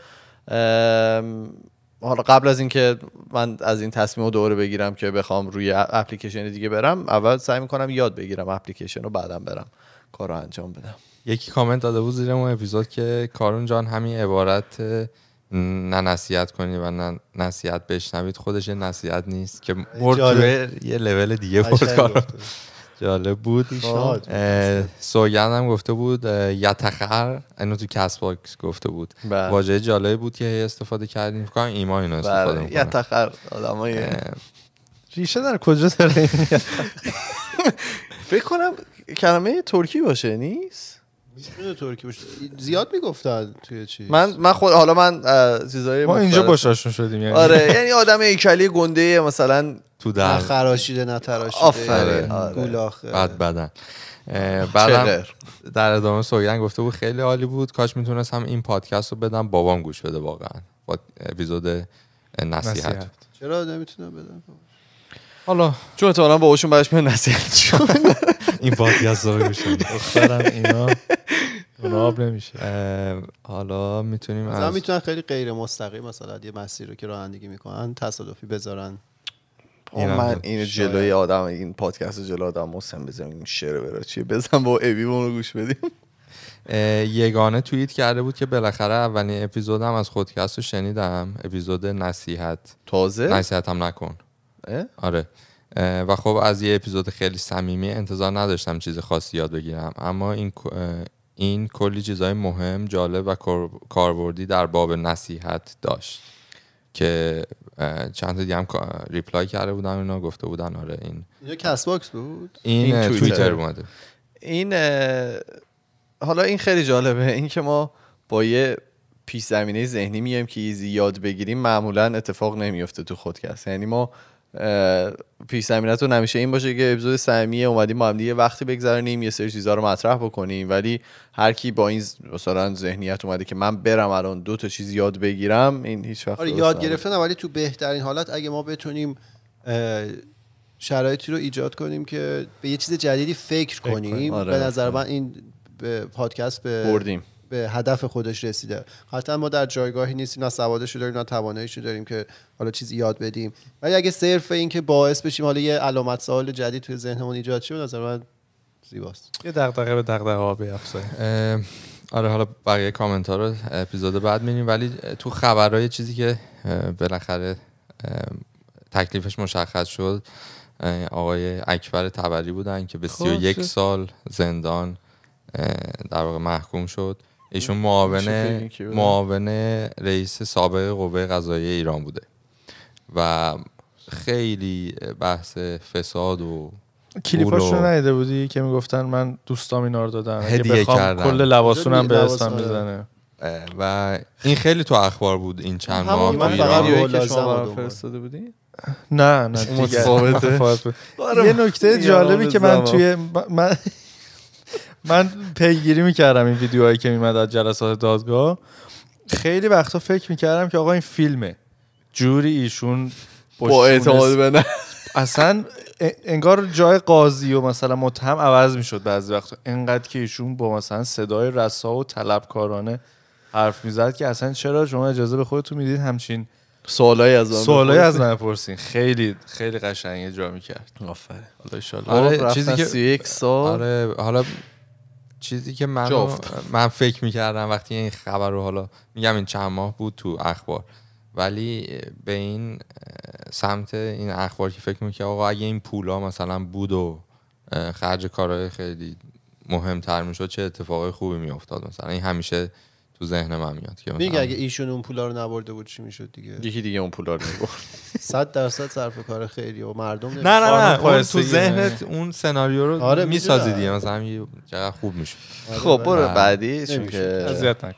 حالا قبل از اینکه من از این تصمیم رو دوره بگیرم که بخوام روی اپلیکیشن دیگه برم اول سعی میکنم یاد بگیرم اپلیکیشن رو بعدم برم کار رو انجام بدم یکی کامنت داده بود زیر اون اپیزود که کارون جان همین عبارت نه کنی و نه نصیحت بشنوید خودش نصیحت نیست که مرد یه لول دیگه بود کارون جالب بود هم گفته بود یتخر اینو تو کس باکس گفته بود بله. واژه جالبی بود که هی استفاده کردیم فکر کنم ایما اینو بله، استفاده کنم یتخر آدمای ریشه در کجا داره فکر کنم کلمه ترکی باشه نیست باشه زیاد میگفتن توی چی من من خود حالا من چیزای ما اینجا باشاشون شدیم یعنی آره یعنی آدم ایکلی گنده مثلا تو در خراشیده نتراشیده تراشیده آفرین بد بدن بعد در ادامه سوگن گفته بود خیلی عالی بود کاش میتونستم این پادکست رو بدم بابام گوش بده واقعا با اپیزود نصیحت چرا نمیتونم بدم حالا چون تو با اوشون برش میاد نصیحت چون این پادکست رو میشن دخترم اینا راب نمیشه حالا میتونیم از میتونن خیلی غیر مستقیم مثلا یه مسیر رو که رانندگی میکنن تصادفی بذارن من خب این جلوی آدم این پادکست جلوی آدم مستم بزنم این شعر چیه بزن با ابی رو گوش بدیم یگانه توییت کرده بود که بالاخره اولین اپیزودم از خودکست رو شنیدم اپیزود نصیحت تازه نصیحتم نکن آره و خب از یه اپیزود خیلی صمیمی انتظار نداشتم چیز خاصی یاد بگیرم اما این این کلی چیزای مهم جالب و کاربردی در باب نصیحت داشت که چند تا دیگه هم ریپلای کرده بودن اینا گفته بودن آره این کس باکس بود این, توییتر اومده این حالا این خیلی جالبه این که ما با یه پیش زمینه ذهنی میایم که ایزی یاد بگیریم معمولا اتفاق نمیفته تو خودکست یعنی ما پیش زمینتون همیشه این باشه که اپیزود سمیه اومدیم ما هم دیگه وقتی بگذرونیم یه سری چیزا رو مطرح بکنیم ولی هر کی با این مثلا ذهنیت اومده که من برم الان دو تا چیز یاد بگیرم این هیچ وقت آره یاد گرفتن ولی تو بهترین حالت اگه ما بتونیم شرایطی رو ایجاد کنیم که به یه چیز جدیدی فکر, کنیم آره. به نظر آره. من این به پادکست بردیم به هدف خودش رسیده قطعا ما در جایگاهی نیستیم نه سوادش داریم نه تواناییش داریم که حالا چیزی یاد بدیم ولی اگه صرف این که باعث بشیم حالا یه علامت سوال جدید توی ذهنمون ایجاد شه نظر من زیباست یه دغدغه به دغدغه ها آره، حالا بقیه کامنت ها رو اپیزود بعد میریم ولی تو خبرهای چیزی که بالاخره تکلیفش مشخص شد آقای اکبر تبری بودن که به 31 خب، سال زندان در واقع محکوم شد ایشون معاونه معاون رئیس سابق قوه قضاییه ایران بوده و خیلی بحث فساد و کلیپاشو نیده بودی که میگفتن من دوستام اینا رو دادن هدیه کردم کل لباسونم به اسم آره. میزنه و این خیلی تو اخبار بود این چند ماه من فقط که نه نه یه نکته جالبی که من توی من من پیگیری میکردم این ویدیوهایی که میمد از جلسات دادگاه خیلی وقتا فکر میکردم که آقا این فیلمه جوری ایشون با اعتماد به اصلا انگار جای قاضی و مثلا متهم عوض میشد بعضی وقتا انقدر که ایشون با مثلا صدای رسا و طلبکارانه حرف میزد که اصلا چرا شما اجازه به خودتون میدید همچین سوالایی از من سوالای از من پرسین خیلی خیلی قشنگ اجرا میکرد آفرین حالا ان خب، آره چیزی که سال آره حالا چیزی که من, من فکر میکردم وقتی این خبر رو حالا میگم این چند ماه بود تو اخبار ولی به این سمت این اخبار که فکر میکرد آقا اگه این پولا مثلا بود و خرج کارهای خیلی مهمتر میشد چه اتفاقی خوبی میافتاد مثلا این همیشه تو ذهن من میاد که دیگه اگه ایشون اون پولا رو نبرده بود چی میشد دیگه یکی دیگه اون پولا رو میبرد 100 درصد صرف کار خیریه و مردم نه نه نه تو ذهنت اون سناریو رو آره میسازی دیگه مثلا همین خوب میشه آره، خب بله. برو بعدی چون که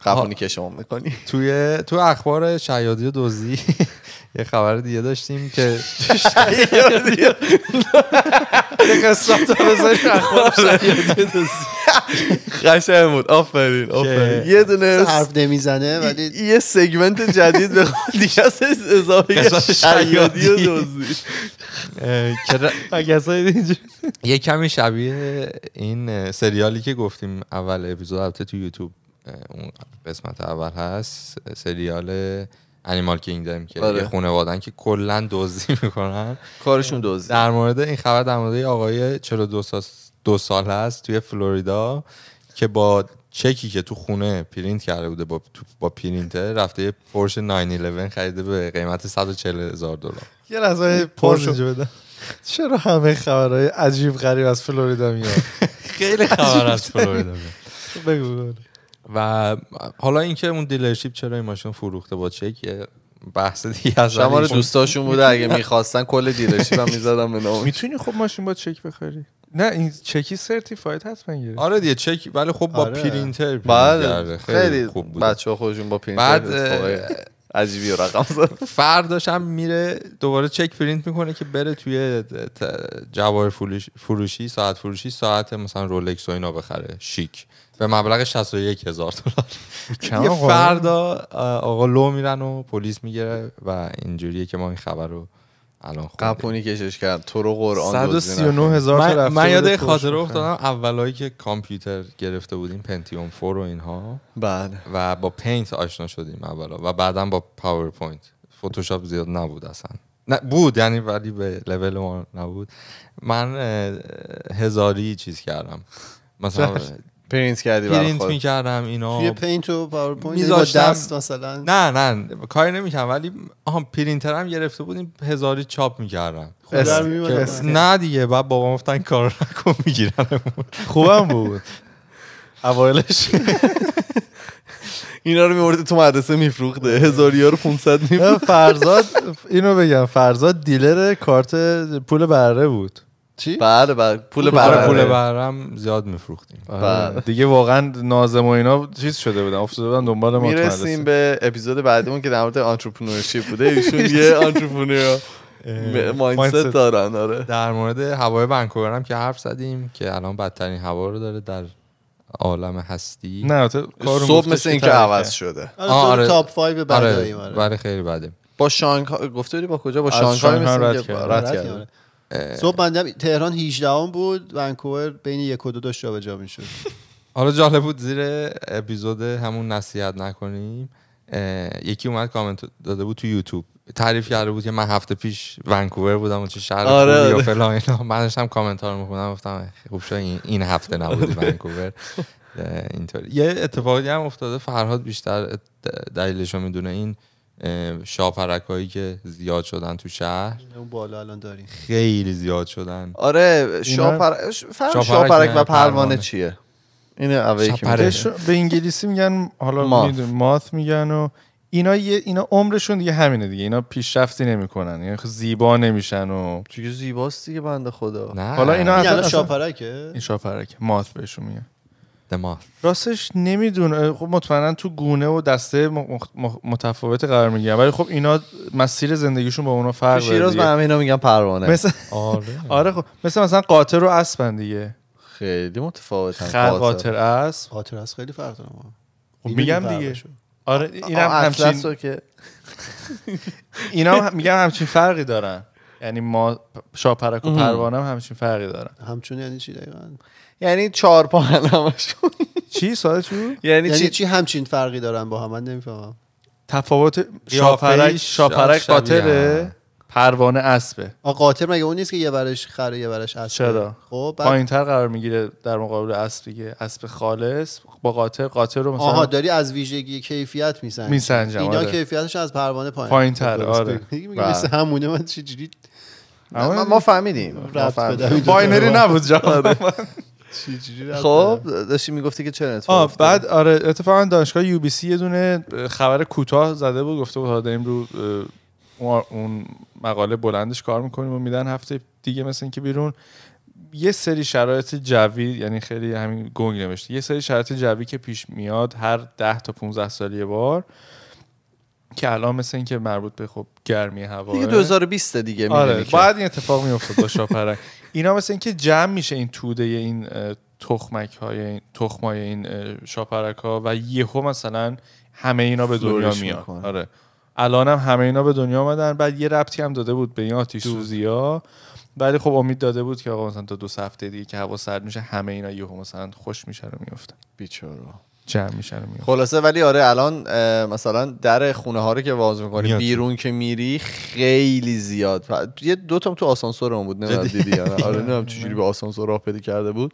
قبونی که شما میکنی توی تو اخبار شیادی و دوزی یه خبر دیگه داشتیم که شیادی یه قصه تو بذاری اخبار آره. شیادی قشنگ بود آفرین آفرین یه دونه حرف نمیزنه ولی یه سگمنت جدید به دیگه از اضافه شیادی و دوزی یه کمی شبیه این سریالی که گفتیم اول اپیزود البته تو یوتیوب اون قسمت اول هست سریال انیمال کینگدم که آره. یه خانوادن که کلا دزدی میکنن کارشون دزدی در مورد این خبر در مورد آقای 42 سال دو سال هست توی فلوریدا که با چکی که تو خونه پرینت کرده بوده با, با پرینتر رفته پورش 911 خریده به قیمت 140 هزار دلار یه لحظه پورش بده چرا همه خبرهای عجیب غریب از فلوریدا میاد خیلی خبر از فلوریدا میاد خب و حالا اینکه اون دیلرشیپ چرا این ماشین فروخته با چک بحث دیگه از شما دوستاشون بوده اگه میخواستن کل دیلرشیپ هم میزدم به نام میتونی خب ماشین با چک بخری نه این چکی سرتیفاید حتما گرفت آره دیگه چک ولی خب با آره. پرینتر بعد خیلی خوب بود بچه‌ها خودشون با پرینتر بعد عجیبی رقم زد فرداش هم میره دوباره چک پرینت میکنه که بره توی جواهر فروشی ساعت فروشی ساعت مثلا رولکس و اینا بخره شیک به مبلغ 61 هزار دلار فردا آقا لو میرن و پلیس میگیره و اینجوریه که ما این خبر رو الان قپونی کشش کرد تو رو قرآن 139 هزار من, من یاد خاطر افتادم اولایی که کامپیوتر گرفته بودیم پنتیوم 4 و اینها بله و با پینت آشنا شدیم اولا و بعدا با پاورپوینت فتوشاپ زیاد نبود اصلا نه بود یعنی ولی به لول ما نبود من هزاری چیز کردم مثلا پرینت کردی پرینت میکردم اینا توی پینت و پاورپوینت میذاشتم دست مثلا نه نه کاری نمیکردم ولی آها پرینترم گرفته بودیم هزاری چاپ میکردم نه دیگه بعد بابا گفتن کار نکن میگیرن خوبم بود اوایلش اینا رو میورده تو مدرسه میفروخته هزاری ها رو 500 میفروخته فرزاد اینو بگم فرزاد دیلر کارت پول بره بود چی؟ بله, بله. پول آره، بره پول برم زیاد میفروختیم آره. بله. آره. دیگه واقعا نازم و اینا چیز شده بودن افتاده دنبال ما میرسیم به اپیزود بعدیمون که در مورد آنترپرنورشیپ بوده ایشون یه انترپرنور مایندست دارن آره در مورد هوای ونکوور هم که حرف زدیم که الان بدترین هوا رو داره در عالم هستی نه صبح مثل اینکه عوض شده آره تاپ 5 بعدیم. آره. خیلی بده با شانگ گفته با کجا با شانگ. مثل رد کرد صبح بنده تهران 18 بود ونکوور بین یک و دو داشت جابجا میشد حالا جالب بود زیر اپیزود همون نصیحت نکنیم یکی اومد کامنت داده بود تو یوتیوب تعریف کرده بود که من هفته پیش ونکوور بودم و چه شهر آره یا آره. فلان اینا من داشتم کامنت ها رو گفتم خوب شد این, هفته نبودی ونکوور اینطوری یه اتفاقی هم افتاده فرهاد بیشتر دلیلش رو میدونه این شاپرک هایی که زیاد شدن تو شهر اون بالا الان داریم خیلی زیاد شدن آره شاپر... شاپرک, شاپرک و پروانه چیه اینه اولی که به انگلیسی میگن حالا ماث, میگن و اینا یه اینا عمرشون دیگه همینه دیگه اینا پیشرفتی نمیکنن یعنی خب زیبا نمیشن و چون زیباست دیگه بنده خدا نه. حالا اینا اصلا شاپرکه این شاپرکه ماث بهشون میگن راستش نمیدونه خب مطمئنا تو گونه و دسته متفاوت قرار میگیرن ولی خب اینا مسیر زندگیشون با اونا فرق داره شیراز من همینا میگم پروانه مثل... آره. آره خب مثل مثلا قاطر و اسبن دیگه خیلی متفاوتن خط قاطر اسب قاطر اسب خیلی فرق داره خب میگم دیگه آره اینم همچین که اینا میگم همچین فرقی دارن یعنی ما شاپرک و پروانه هم همچین فرقی دارن همچون یعنی چی دقیقا یعنی چهار پا همشون چی ساده یعنی, یعنی چی همچین فرقی دارن با هم من نمیفهمم تفاوت شاپرک شاپرک قاتله پروانه اسبه آ قاتل مگه اون نیست که یه برش خره یه برش اسبه چرا خب تر قرار میگیره در مقابل اسب دیگه اسب خالص با قاتل قاتل رو مثلا آها داری از ویژگی کیفیت میسنجی میسنجم اینا آره. کیفیتش از پروانه پایین پایینتر آره مثل بله. همونه من چجوری آره ما, ما فهمیدیم باینری نبود جان آره. خب داشتی میگفتی که چه اتفاق بعد آره اتفاقا دانشگاه یو بی سی یه دونه خبر کوتاه زده بود گفته بود داریم رو اون مقاله بلندش کار میکنیم و میدن هفته دیگه مثل اینکه بیرون یه سری شرایط جوی یعنی خیلی همین گنگ نوشته یه سری شرایط جوی که پیش میاد هر ده تا 15 سال بار که الان مثل اینکه مربوط به خب گرمی هوا دیگه 2020 دیگه آره بعد این اتفاق میفته با شاپرک اینا مثل که جمع میشه این توده این تخمک های این تخمای این شاپرک ها و یهو مثلا همه اینا به دنیا میاد آره الان هم همه اینا به دنیا آمدن بعد یه ربطی هم داده بود به این آتیش سوزی ها ولی خب امید داده بود که آقا مثلا تا دو, هفته دیگه که هوا سرد میشه همه اینا یهو مثلا خوش میشن و میفتن بیچاره میشن خلاصه ولی آره الان مثلا در خونه ها رو که باز میکنی بیرون که میری خیلی زیاد یه دو تام تو آسانسور بود نه دیدی آره نمیدونم چجوری به آره. آسانسور راه پیدا کرده بود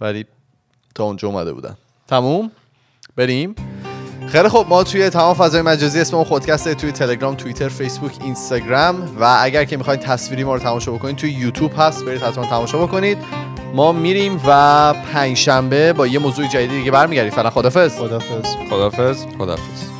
ولی تا اونجا اومده بودن تموم بریم خیلی خب ما توی تمام فضای مجازی اسم اون خودکسته توی تلگرام توییتر فیسبوک اینستاگرام و اگر که میخواید تصویری ما رو تماشا بکنید توی یوتیوب هست برید حتما تماشا بکنید ما میریم و پنجشنبه با یه موضوع جدیدی دیگه برمیگردیم فعلا خدافظ خدافظ خدافظ خدافظ